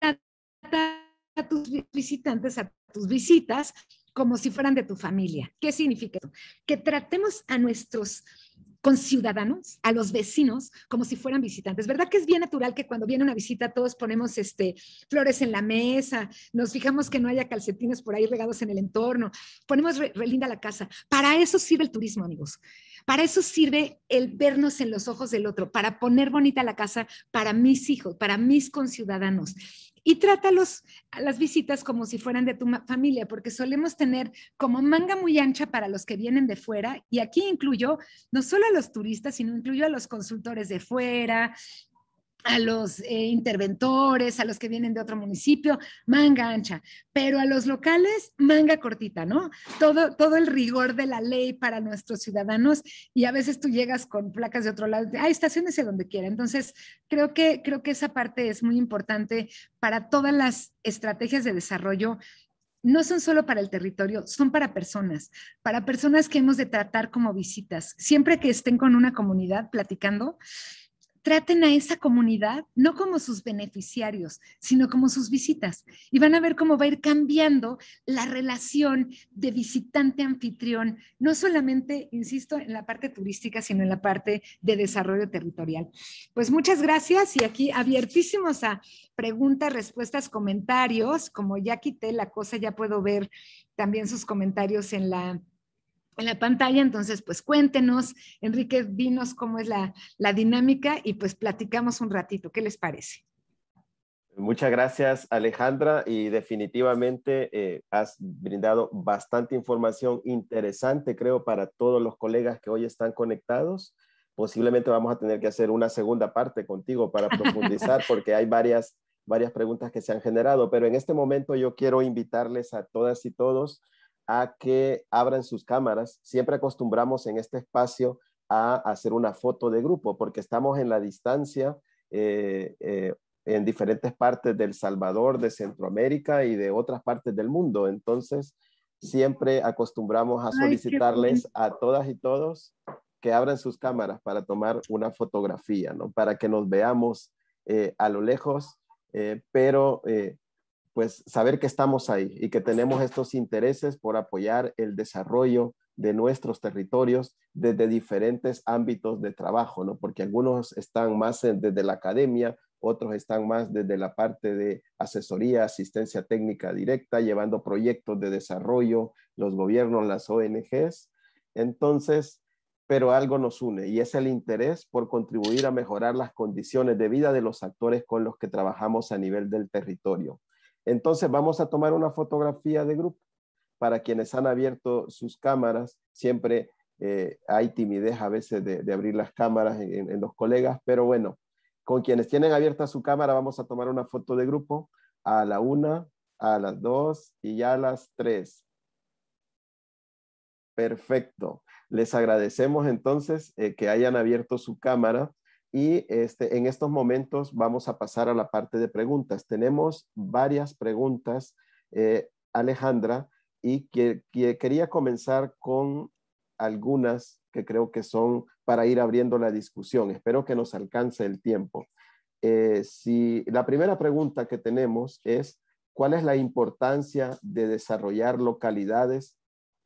Trata a tus visitantes, a tus visitas, como si fueran de tu familia. ¿Qué significa Que tratemos a nuestros con ciudadanos, a los vecinos, como si fueran visitantes. ¿Verdad que es bien natural que cuando viene una visita todos ponemos este, flores en la mesa, nos fijamos que no haya calcetines por ahí regados en el entorno, ponemos relinda la casa? Para eso sirve el turismo, amigos. Para eso sirve el vernos en los ojos del otro, para poner bonita la casa para mis hijos, para mis conciudadanos. Y trátalos a las visitas como si fueran de tu familia, porque solemos tener como manga muy ancha para los que vienen de fuera. Y aquí incluyo no solo a los turistas, sino incluyo a los consultores de fuera, a los eh, interventores, a los que vienen de otro municipio, manga ancha, pero a los locales, manga cortita, ¿no? Todo, todo el rigor de la ley para nuestros ciudadanos y a veces tú llegas con placas de otro lado, hay estaciones de donde quiera. Entonces, creo que, creo que esa parte es muy importante para todas las estrategias de desarrollo no son solo para el territorio, son para personas, para personas que hemos de tratar como visitas. Siempre que estén con una comunidad platicando, traten a esa comunidad no como sus beneficiarios, sino como sus visitas. Y van a ver cómo va a ir cambiando la relación de visitante-anfitrión, no solamente, insisto, en la parte turística, sino en la parte de desarrollo territorial. Pues muchas gracias y aquí abiertísimos a preguntas, respuestas, comentarios. Como ya quité la cosa, ya puedo ver también sus comentarios en la en la pantalla. Entonces, pues cuéntenos, Enrique, dinos cómo es la, dinámica y pues platicamos un ratito. ¿Qué les parece? Muchas gracias, Alejandra, y definitivamente eh, has brindado bastante información interesante, creo, para todos los colegas que hoy están conectados. Posiblemente vamos a tener que hacer una segunda parte contigo para profundizar, [laughs] porque hay varias, varias preguntas que se han generado, pero en este momento yo quiero invitarles a todas y todos a que abran sus cámaras. Siempre acostumbramos en este espacio a hacer una foto de grupo porque estamos en la distancia eh, eh, en diferentes partes del Salvador, de Centroamérica y de otras partes del mundo. Entonces, siempre acostumbramos a solicitarles a todas y todos que abran sus cámaras para tomar una fotografía, ¿no? Para que nos veamos eh, a lo lejos, pero pues saber que estamos ahí y que tenemos estos intereses por apoyar el desarrollo de nuestros territorios desde diferentes ámbitos de trabajo, ¿no? Porque algunos están más desde la academia, otros están más desde la parte de asesoría, asistencia técnica directa, llevando proyectos de desarrollo, los gobiernos, las ONGs. Entonces, pero algo nos une y es el interés por contribuir a mejorar las condiciones de vida de los actores con los que trabajamos a nivel del territorio. Entonces vamos a tomar una fotografía de grupo. Para quienes han abierto sus cámaras, siempre eh, hay timidez a veces de, abrir las cámaras en, los colegas, pero bueno, con quienes tienen abierta su cámara vamos a tomar una foto de grupo a la una, a las dos y ya a las tres. Perfecto. Les agradecemos entonces eh, que hayan abierto su cámara y este, en estos momentos vamos a pasar a la parte de preguntas. Tenemos varias preguntas, eh, Alejandra, y que, quería comenzar con algunas que creo que son para ir abriendo la discusión. Espero que nos alcance el tiempo. Eh, si, la primera pregunta que tenemos es, ¿cuál es la importancia de desarrollar localidades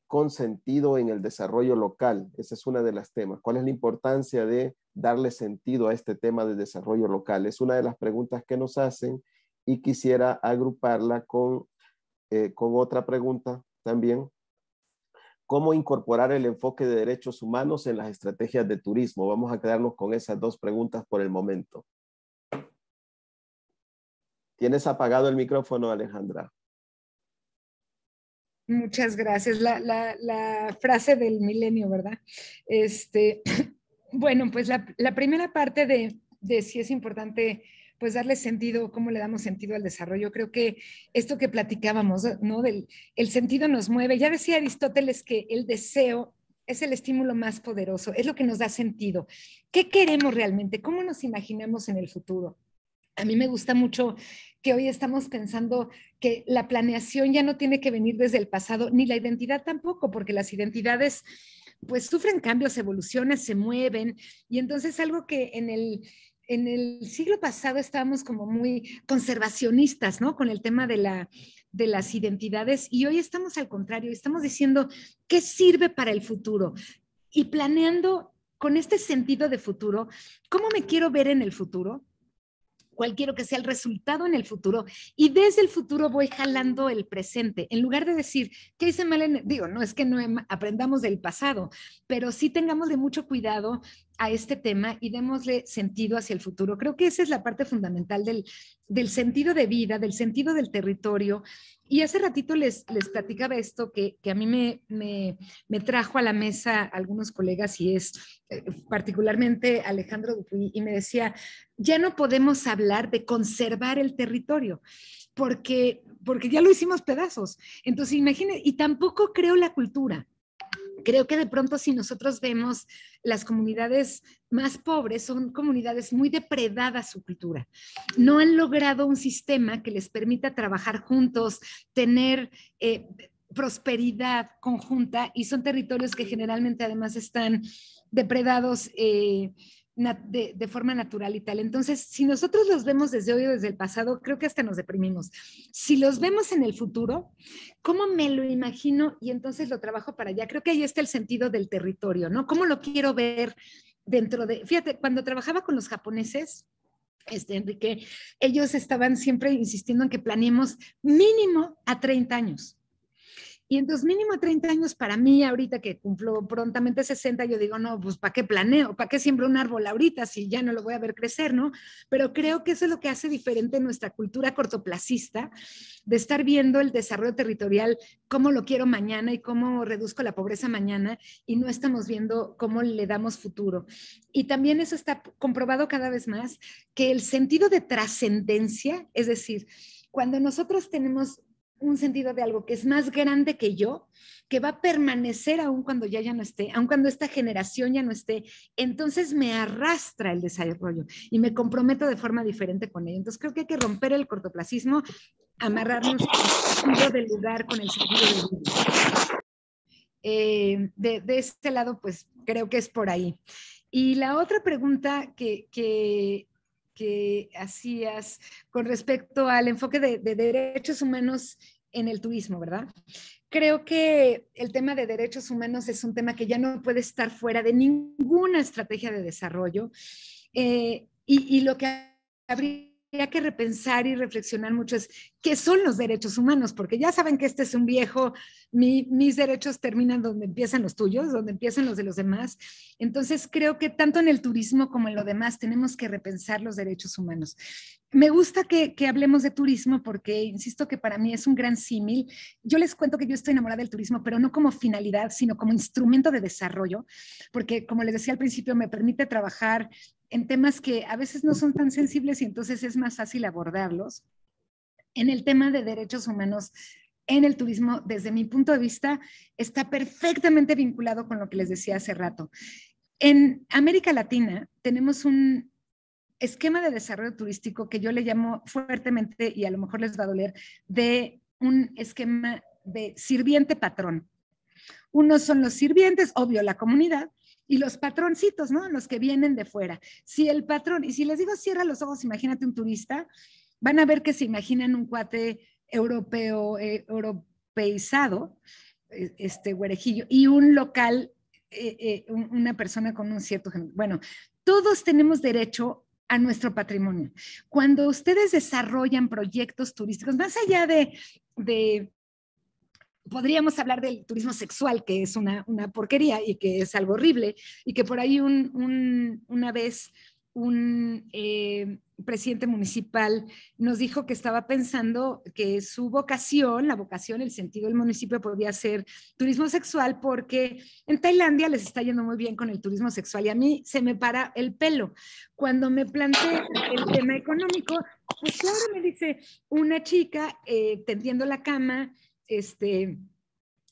con sentido en el desarrollo local? Ese es una de las temas. ¿Cuál es la importancia de darle sentido a este tema de desarrollo local. Es una de las preguntas que nos hacen y quisiera agruparla con, eh, con otra pregunta también. ¿Cómo incorporar el enfoque de derechos humanos en las estrategias de turismo? Vamos a quedarnos con esas dos preguntas por el momento. Tienes apagado el micrófono, Alejandra. Muchas gracias. La, la, frase del milenio, ¿verdad? Este, bueno, pues la, primera parte de, si es importante pues darle sentido, cómo le damos sentido al desarrollo. Creo que esto que platicábamos, ¿no? Del, el sentido nos mueve. Ya decía Aristóteles que el deseo es el estímulo más poderoso, es lo que nos da sentido. ¿Qué queremos realmente? ¿Cómo nos imaginamos en el futuro? A mí me gusta mucho que hoy estamos pensando que la planeación ya no tiene que venir desde el pasado, ni la identidad tampoco, porque las identidades pues sufren cambios, evoluciones, se mueven. Y entonces algo que en el, en el siglo pasado estábamos como muy conservacionistas, ¿no? Con el tema de, la, de las identidades y hoy estamos al contrario, estamos diciendo qué sirve para el futuro y planeando con este sentido de futuro, ¿cómo me quiero ver en el futuro? Cualquiera que sea el resultado en el futuro y desde el futuro voy jalando el presente. En lugar de decir, ¿qué hice mal? digo, no es que no em-, aprendamos del pasado, pero sí tengamos de mucho cuidado a este tema y démosle sentido hacia el futuro. Creo que esa es la parte fundamental del sentido de vida, del sentido del territorio y hace ratito les, les platicaba esto que, a mí me, trajo a la mesa algunos colegas y es eh, particularmente Alejandro Dupuy y me decía, ya no podemos hablar de conservar el territorio porque, porque ya lo hicimos pedazos. Entonces, imagínense, y tampoco creo la cultura creo que de pronto si nosotros vemos las comunidades más pobres, son comunidades muy depredadas su cultura. No han logrado un sistema que les permita trabajar juntos, tener... Eh, prosperidad conjunta y son territorios que generalmente además están depredados eh, de, forma natural y tal. Entonces, si nosotros los vemos desde hoy o desde el pasado, creo que hasta nos deprimimos. Si los vemos en el futuro, ¿cómo me lo imagino y entonces lo trabajo para allá? Creo que ahí está el sentido del territorio, ¿no? ¿Cómo lo quiero ver dentro de... Fíjate, cuando trabajaba con los japoneses, este, Enrique, ellos estaban siempre insistiendo en que planeemos mínimo a 30 años. Y entonces mínimo 30 años para mí, ahorita que cumplo prontamente 60, yo digo, no, pues ¿para qué planeo? ¿Para qué siembro un árbol ahorita si ya no lo voy a ver crecer, no? Pero creo que eso es lo que hace diferente nuestra cultura cortoplacista, de estar viendo el desarrollo territorial, cómo lo quiero mañana y cómo reduzco la pobreza mañana, y no estamos viendo cómo le damos futuro. Y también eso está comprobado cada vez más, que el sentido de trascendencia, es decir, cuando nosotros tenemos un sentido de algo que es más grande que yo, que va a permanecer aún cuando ya, ya no esté, aún cuando esta generación ya no esté, entonces me arrastra el desarrollo y me comprometo de forma diferente con ello. Entonces creo que hay que romper el cortoplacismo, amarrarnos con el del lugar, con el sentido del eh, de, este lado, pues creo que es por ahí. Y la otra pregunta que, que que hacías con respecto al enfoque de, de, derechos humanos en el turismo, ¿verdad? Creo que el tema de derechos humanos es un tema que ya no puede estar fuera de ninguna estrategia de desarrollo. Eh, y, y, lo que habría que repensar y reflexionar mucho es qué son los derechos humanos, porque ya saben que este es un viejo, mis derechos terminan donde empiezan los tuyos, donde empiezan los de los demás. Entonces creo que tanto en el turismo como en lo demás tenemos que repensar los derechos humanos. Me gusta que, que hablemos de turismo porque, insisto, que para mí es un gran símil. Yo les cuento que yo estoy enamorada del turismo, pero no como finalidad, sino como instrumento de desarrollo, porque como les decía al principio, me permite trabajar en temas que a veces no son tan sensibles y entonces es más fácil abordarlos. En el tema de derechos humanos en el turismo, desde mi punto de vista, está perfectamente vinculado con lo que les decía hace rato. En América Latina tenemos un esquema de desarrollo turístico que yo le llamo fuertemente, y a lo mejor les va a doler, de un esquema de sirviente patrón. Unos son los sirvientes, obvio, la comunidad, y los patroncitos, ¿no? Los que vienen de fuera. Si el patrón, y si les digo cierra los ojos, imagínate un turista, van a ver que se imaginan un cuate europeo, eh, europeizado, e, este huerejillo, y un local, eh, eh, una persona con un cierto Bueno, todos tenemos derecho a nuestro patrimonio. Cuando ustedes desarrollan proyectos turísticos, más allá de podríamos hablar del turismo sexual, que es una, una porquería y que es algo horrible, y que por ahí una vez un eh, presidente municipal nos dijo que estaba pensando que su vocación, la vocación, el sentido del municipio podía ser turismo sexual, porque en Tailandia les está yendo muy bien con el turismo sexual y a mí se me para el pelo. Cuando me planteé el tema económico, pues claro, me dice una chica eh, tendiendo la cama, este,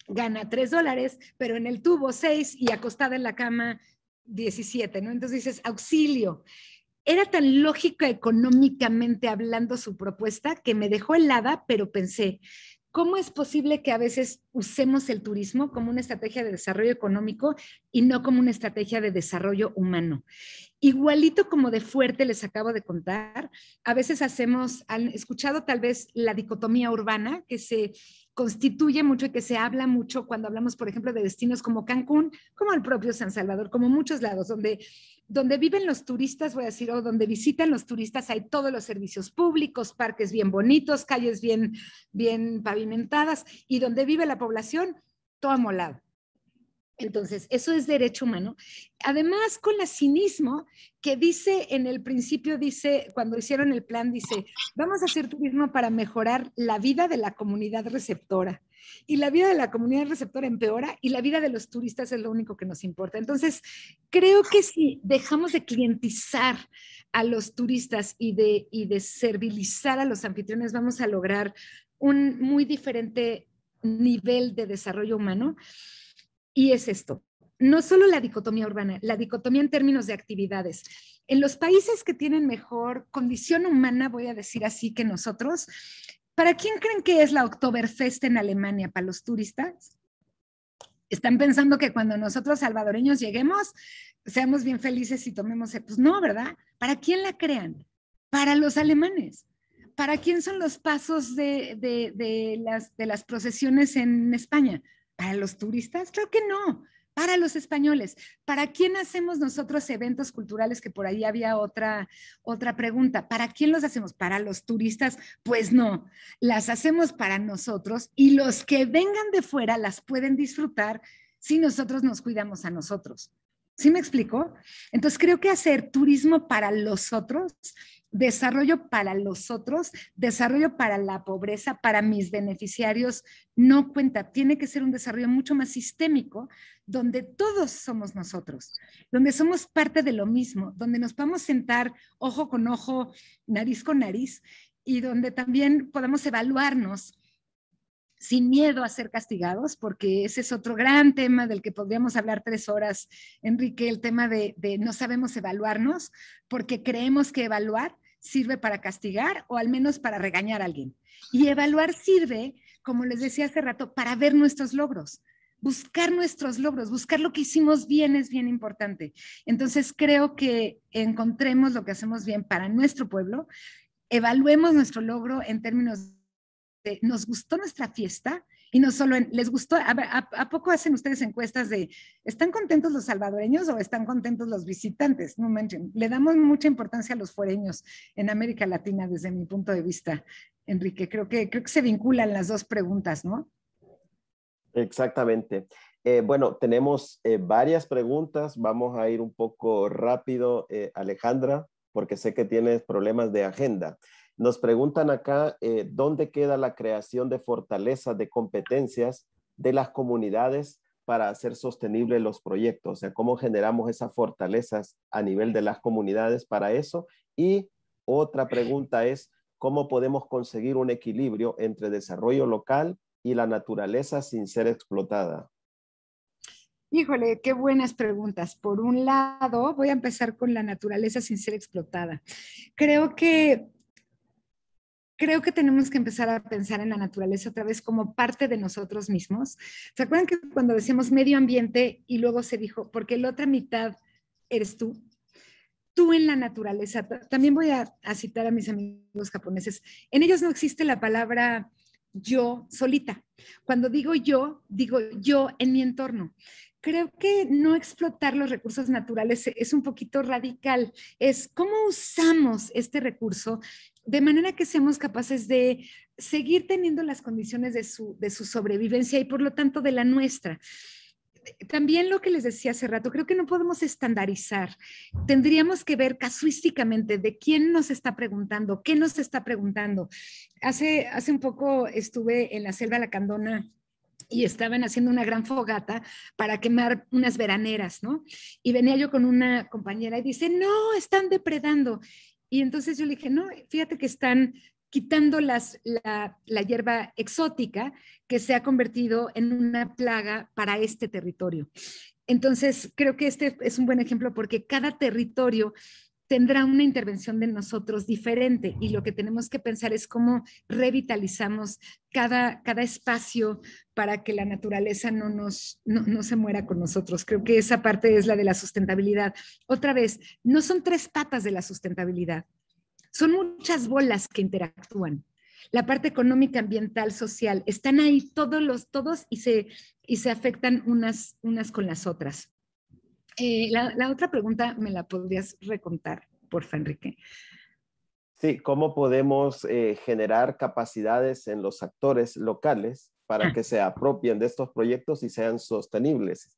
gana 3 dólares, pero en el tubo 6 y acostada en la cama 17, ¿no? Entonces dices, auxilio. Era tan lógica económicamente hablando su propuesta que me dejó helada, pero pensé, ¿cómo es posible que a veces usemos el turismo como una estrategia de desarrollo económico y no como una estrategia de desarrollo humano? Igualito como de fuerte les acabo de contar, a veces hacemos, han escuchado tal vez la dicotomía urbana que se constituye mucho y que se habla mucho cuando hablamos, por ejemplo, de destinos como Cancún, como el propio San Salvador, como muchos lados, donde, donde viven los turistas, voy a decir, o donde visitan los turistas, hay todos los servicios públicos, parques bien bonitos, calles bien, bien pavimentadas, y donde vive la población, todo amolado. Entonces, eso es derecho humano. Además, con la cinismo que dice en el principio, dice, cuando hicieron el plan, dice, vamos a hacer turismo para mejorar la vida de la comunidad receptora. Y la vida de la comunidad receptora empeora y la vida de los turistas es lo único que nos importa. Entonces, creo que si dejamos de clientizar a los turistas y de, y de servilizar a los anfitriones, vamos a lograr un muy diferente nivel de desarrollo humano y es esto. No solo la dicotomía urbana, la dicotomía en términos de actividades. En los países que tienen mejor condición humana, voy a decir así que nosotros, ¿para quién creen que es la Oktoberfest en Alemania? ¿Para los turistas? están pensando que cuando nosotros salvadoreños lleguemos, seamos bien felices y tomemos, pues no, ¿verdad? ¿Para quién la crean? Para los alemanes. ¿Para quién son los pasos de, de, las, de las procesiones en España? ¿Para los turistas? Creo que no. Para los españoles. ¿Para quién hacemos nosotros eventos culturales? Que por ahí había otra, otra pregunta. ¿Para quién los hacemos? ¿Para los turistas? Pues no. Las hacemos para nosotros y los que vengan de fuera las pueden disfrutar si nosotros nos cuidamos a nosotros. ¿Sí me explico? Entonces creo que hacer turismo para los otros desarrollo para los otros, desarrollo para la pobreza, para mis beneficiarios, no cuenta. Tiene que ser un desarrollo mucho más sistémico, donde todos somos nosotros, donde somos parte de lo mismo, donde nos podamos sentar ojo con ojo, nariz con nariz, y donde también podamos evaluarnos sin miedo a ser castigados, porque ese es otro gran tema del que podríamos hablar tres horas, Enrique, el tema de, de, no sabemos evaluarnos, porque creemos que evaluar sirve para castigar o al menos para regañar a alguien. Y evaluar sirve, como les decía hace rato, para ver nuestros logros. Buscar nuestros logros, buscar lo que hicimos bien es bien importante. Entonces creo que encontremos lo que hacemos bien para nuestro pueblo, evaluemos nuestro logro en términos de, nos gustó nuestra fiesta, y no solo en, les gustó, a, poco hacen ustedes encuestas de, ¿están contentos los salvadoreños o están contentos los visitantes? No manchen, le damos mucha importancia a los fuereños en América Latina desde mi punto de vista, Enrique. Creo que, creo que se vinculan las dos preguntas, ¿no? Exactamente. Eh, bueno, tenemos eh, varias preguntas. Vamos a ir un poco rápido, eh, Alejandra, porque sé que tienes problemas de agenda. Nos preguntan acá, eh, ¿dónde queda la creación de fortalezas de competencias de las comunidades para hacer sostenibles los proyectos? O sea, ¿cómo generamos esas fortalezas a nivel de las comunidades para eso? Y otra pregunta es, ¿cómo podemos conseguir un equilibrio entre desarrollo local y la naturaleza sin ser explotada? Híjole, qué buenas preguntas. Por un lado, voy a empezar con la naturaleza sin ser explotada. Creo que creo que tenemos que empezar a pensar en la naturaleza otra vez como parte de nosotros mismos. ¿Se acuerdan que cuando decíamos medio ambiente y luego se dijo, porque la otra mitad eres tú? Tú en la naturaleza. También voy a, a citar a mis amigos japoneses. En ellos no existe la palabra yo solita. Cuando digo yo, digo yo en mi entorno creo que no explotar los recursos naturales e, es un poquito radical. Es cómo usamos este recurso de manera que seamos capaces de seguir teniendo las condiciones de su, de su sobrevivencia y por lo tanto de la nuestra también lo que les decía hace rato, creo que no podemos estandarizar. Tendríamos que ver casuísticamente de quién nos está preguntando, qué nos está preguntando. Hace, hace un poco estuve en la Selva Lacandona y estaban haciendo una gran fogata para quemar unas veraneras, ¿no? Y venía yo con una compañera y dice, no, están depredando. Y entonces yo le dije, no, fíjate que están quitando las, la, la, hierba exótica que se ha convertido en una plaga para este territorio. Entonces, creo que este es un buen ejemplo porque cada territorio tendrá una intervención de nosotros diferente y lo que tenemos que pensar es cómo revitalizamos cada, espacio para que la naturaleza no, se muera con nosotros. Creo que esa parte es la de la sustentabilidad. Otra vez, no son tres patas de la sustentabilidad, son muchas bolas que interactúan la parte económica, ambiental, social, están ahí todos los, todos y se, y se afectan unas, unas con las otras. Eh, la, otra pregunta me la podrías recontar, por favor, Enrique. Sí, ¿cómo podemos eh, generar capacidades en los actores locales para ah. que se apropien de estos proyectos y sean sostenibles?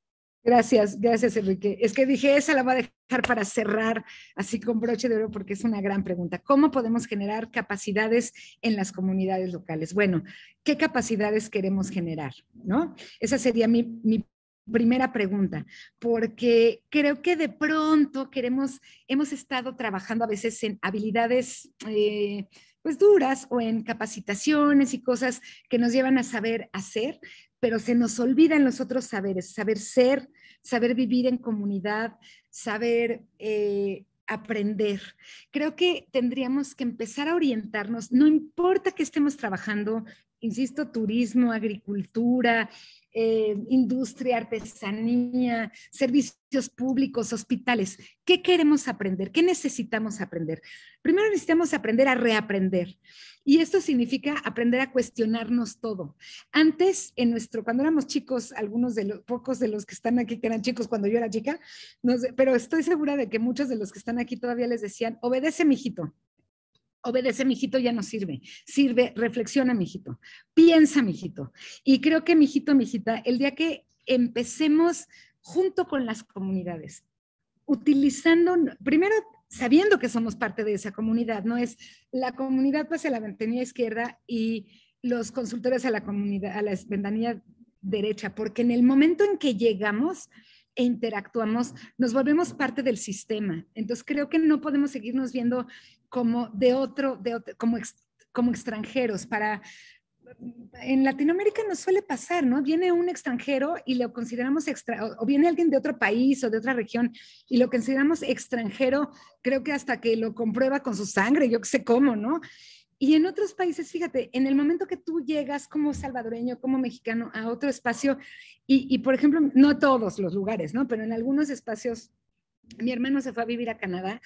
Gracias, gracias Enrique. Es que dije, esa la voy a dejar para cerrar así con broche de oro porque es una gran pregunta. ¿Cómo podemos generar capacidades en las comunidades locales? Bueno, ¿qué capacidades queremos generar? ¿No? Esa sería mi, mi primera pregunta, porque creo que de pronto queremos, hemos estado trabajando a veces en habilidades eh, pues duras o en capacitaciones y cosas que nos llevan a saber hacer, pero se nos olvidan los otros saberes, saber ser, saber vivir en comunidad, saber... Eh, aprender. Creo que tendríamos que empezar a orientarnos, no importa que estemos trabajando, insisto, turismo, agricultura, eh, industria, artesanía, servicios públicos, hospitales. ¿Qué queremos aprender? ¿Qué necesitamos aprender? Primero necesitamos aprender a reaprender. Y esto significa aprender a cuestionarnos todo. Antes, en nuestro, cuando éramos chicos, algunos de los pocos de los que están aquí, que eran chicos cuando yo era chica, pero estoy segura de que muchos de los que están aquí todavía les decían, obedece, mijito obedece, mijito, ya no sirve. Sirve, reflexiona, mijito. Piensa, mijito. Y creo que, mijito, mijita, el día que empecemos junto con las comunidades, utilizando, primero sabiendo que somos parte de esa comunidad, no es la comunidad pasa a la ventanilla izquierda y los consultores a la comunidad, a la ventanilla derecha, porque en el momento en que llegamos, e interactuamos, nos volvemos parte del sistema. Entonces creo que no podemos seguirnos viendo como de otro, como, como extranjeros. Para, en Latinoamérica nos suele pasar, ¿no? Viene un extranjero y lo consideramos extra, o viene alguien de otro país o de otra región y lo consideramos extranjero, creo que hasta que lo comprueba con su sangre, yo qué sé cómo, ¿no? Y en otros países, fíjate, en el momento que tú llegas como salvadoreño, como mexicano a otro espacio, y, por ejemplo, no todos los lugares, ¿no? Pero en algunos espacios mi hermano se fue a vivir a Canadá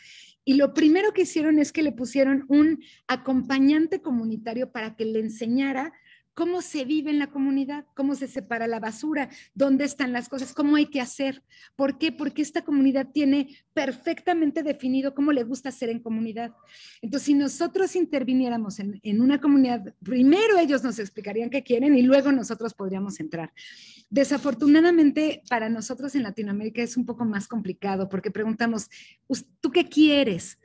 y lo primero que hicieron es que le pusieron un acompañante comunitario para que le enseñara cómo se vive en la comunidad, cómo se separa la basura, dónde están las cosas, cómo hay que hacer. ¿Por qué? Porque esta comunidad tiene perfectamente definido cómo le gusta ser en comunidad. Entonces, si nosotros interviniéramos en, en una comunidad, primero ellos nos explicarían qué quieren y luego nosotros podríamos entrar. Desafortunadamente, para nosotros en Latinoamérica es un poco más complicado porque preguntamos, ¿tú qué quieres?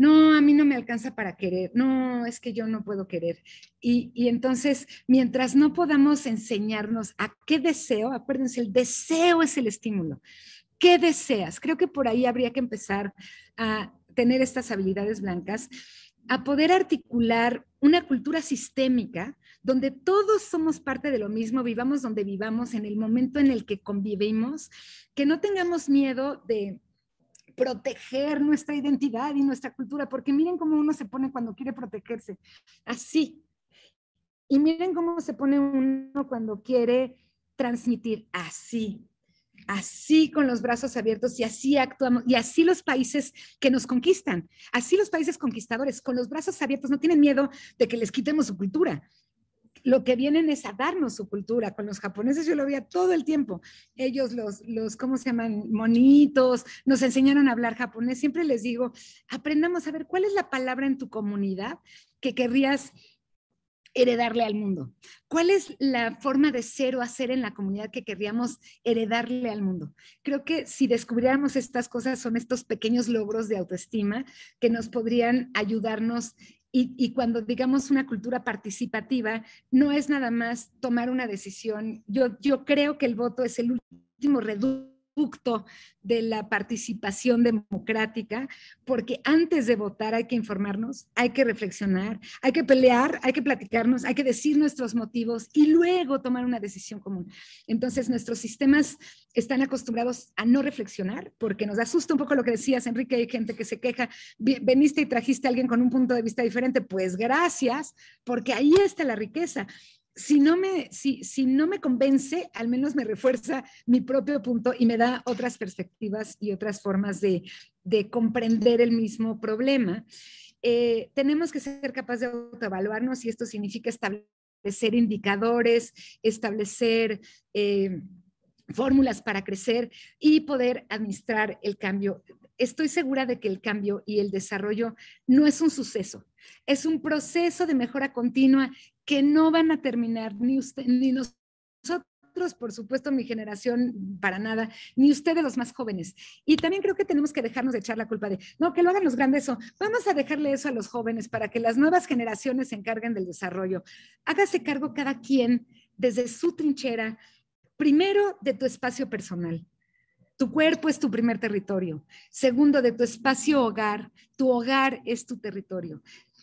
no, a mí no me alcanza para querer, no, es que yo no puedo querer. Y, entonces, mientras no podamos enseñarnos a qué deseo, acuérdense, el deseo es el estímulo. ¿Qué deseas? Creo que por ahí habría que empezar a tener estas habilidades blancas, a poder articular una cultura sistémica donde todos somos parte de lo mismo, vivamos donde vivamos, en el momento en el que convivimos, que no tengamos miedo de proteger nuestra identidad y nuestra cultura, porque miren cómo uno se pone cuando quiere protegerse, así. Y miren cómo se pone uno cuando quiere transmitir, así, así con los brazos abiertos y así actuamos, y así los países que nos conquistan, así los países conquistadores, con los brazos abiertos, no tienen miedo de que les quitemos su cultura, lo que vienen es a darnos su cultura. Con los japoneses yo lo veía todo el tiempo. Ellos, los, los, ¿cómo se llaman? Monitos, nos enseñaron a hablar japonés. Siempre les digo, aprendamos a ver cuál es la palabra en tu comunidad que querrías heredarle al mundo? ¿Cuál es la forma de ser o hacer en la comunidad que querríamos heredarle al mundo? Creo que si descubriéramos estas cosas, son estos pequeños logros de autoestima que nos podrían ayudarnos y, cuando digamos una cultura participativa, no es nada más tomar una decisión. Yo, yo creo que el voto es el último reducto de la participación democrática, porque antes de votar hay que informarnos, hay que reflexionar, hay que pelear, hay que platicarnos, hay que decir nuestros motivos y luego tomar una decisión común. Entonces, nuestros sistemas están acostumbrados a no reflexionar, porque nos asusta un poco lo que decías, Enrique, hay gente que se queja, veniste y trajiste a alguien con un punto de vista diferente, pues gracias, porque ahí está la riqueza si no me, si no me convence, al menos me refuerza mi propio punto y me da otras perspectivas y otras formas de, comprender el mismo problema. Eh, tenemos que ser capaces de autoevaluarnos y esto significa establecer indicadores, establecer eh, fórmulas para crecer y poder administrar el cambio. Estoy segura de que el cambio y el desarrollo no es un suceso, es un proceso de mejora continua que no van a terminar ni usted ni nosotros por supuesto, mi generación para nada, ni ustedes los más jóvenes. Y también creo que tenemos que dejarnos de echar la culpa de, no, que lo hagan los grandes o vamos a dejarle eso a los jóvenes para que las nuevas generaciones se encarguen del desarrollo. Hágase cargo cada quien desde su trinchera, primero de tu espacio personal. Tu cuerpo es tu primer territorio. Segundo, de tu espacio hogar. Tu hogar es tu territorio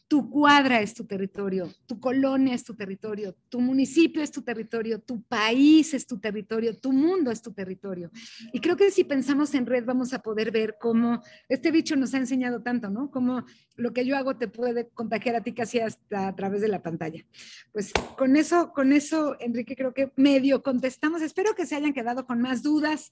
tu cuadra es tu territorio, tu colonia es tu territorio, tu municipio es tu territorio, tu país es tu territorio, tu mundo es tu territorio. Y creo que si pensamos en red vamos a poder ver cómo este bicho nos ha enseñado tanto, ¿no? Cómo lo que yo hago te puede contagiar a ti casi hasta a través de la pantalla. Pues con eso, con eso, Enrique, creo que medio contestamos. Espero que se hayan quedado con más dudas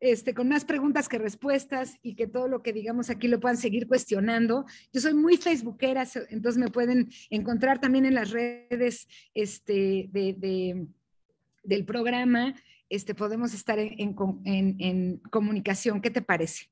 este, con más preguntas que respuestas y que todo lo que digamos aquí lo puedan seguir cuestionando. Yo soy muy facebookera, entonces me pueden encontrar también en las redes este, del programa. Este, podemos estar en, comunicación. ¿Qué te parece?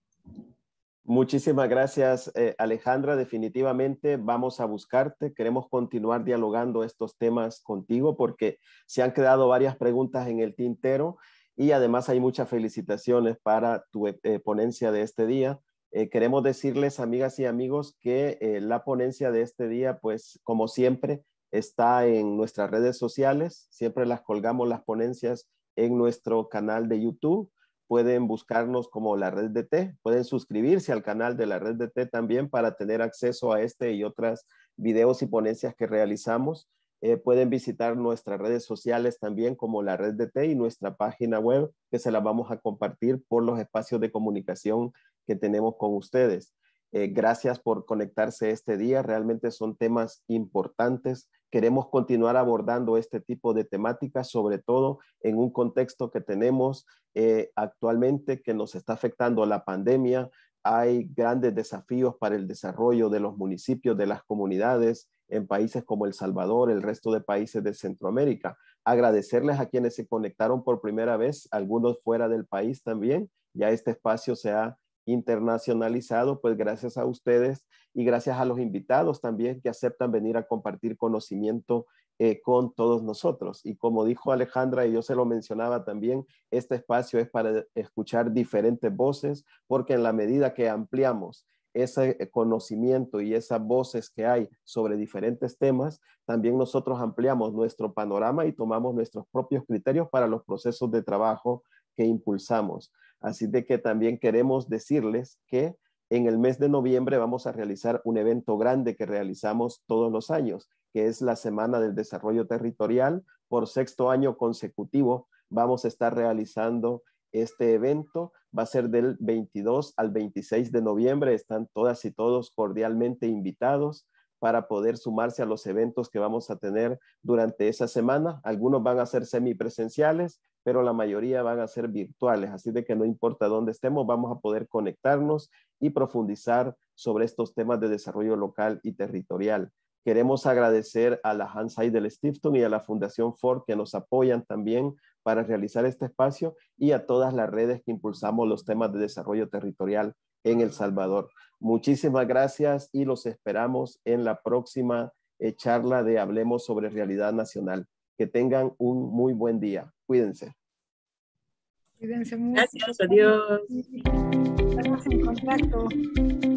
Muchísimas gracias, eh, Alejandra. Definitivamente vamos a buscarte. Queremos continuar dialogando estos temas contigo porque se han quedado varias preguntas en el tintero y además hay muchas felicitaciones para tu eh, ponencia de este día. Eh, queremos decirles, amigas y amigos, que eh, la ponencia de este día, pues como siempre, está en nuestras redes sociales. Siempre las colgamos las ponencias en nuestro canal de YouTube. Pueden buscarnos como la red de T, pueden suscribirse al canal de la red de T también para tener acceso a este y otras videos y ponencias que realizamos. Eh, pueden visitar nuestras redes sociales también como la red de T y nuestra página web que se la vamos a compartir por los espacios de comunicación que tenemos con ustedes. Eh, gracias por conectarse este día. Realmente son temas importantes. Queremos continuar abordando este tipo de temáticas, sobre todo en un contexto que tenemos eh, actualmente que nos está afectando la pandemia. Hay grandes desafíos para el desarrollo de los municipios, de las comunidades, en países como El Salvador, el resto de países de Centroamérica. Agradecerles a quienes se conectaron por primera vez, algunos fuera del país también. Ya este espacio se ha internacionalizado, pues gracias a ustedes y gracias a los invitados también que aceptan venir a compartir conocimiento eh, con todos nosotros. Y como dijo Alejandra, y yo se lo mencionaba también, este espacio es para escuchar diferentes voces, porque en la medida que ampliamos ese eh, conocimiento y esas voces que hay sobre diferentes temas, también nosotros ampliamos nuestro panorama y tomamos nuestros propios criterios para los procesos de trabajo que impulsamos. Así de que también queremos decirles que en el mes de noviembre vamos a realizar un evento grande que realizamos todos los años, que es la Semana del Desarrollo Territorial. Por sexto año consecutivo vamos a estar realizando este evento va a ser del 22 al 26 de noviembre. Están todas y todos cordialmente invitados para poder sumarse a los eventos que vamos a tener durante esa semana. Algunos van a ser semipresenciales, pero la mayoría van a ser virtuales, así de que no importa dónde estemos, vamos a poder conectarnos y profundizar sobre estos temas de desarrollo local y territorial. Queremos agradecer a la Hans del Stifton y a la Fundación Ford que nos apoyan también para realizar este espacio y a todas las redes que impulsamos los temas de desarrollo territorial en El Salvador. Muchísimas gracias y los esperamos en la próxima eh, charla de Hablemos sobre Realidad Nacional. Que tengan un muy buen día. Cuídense. Cuídense mucho. Gracias, adiós. Estamos en contacto.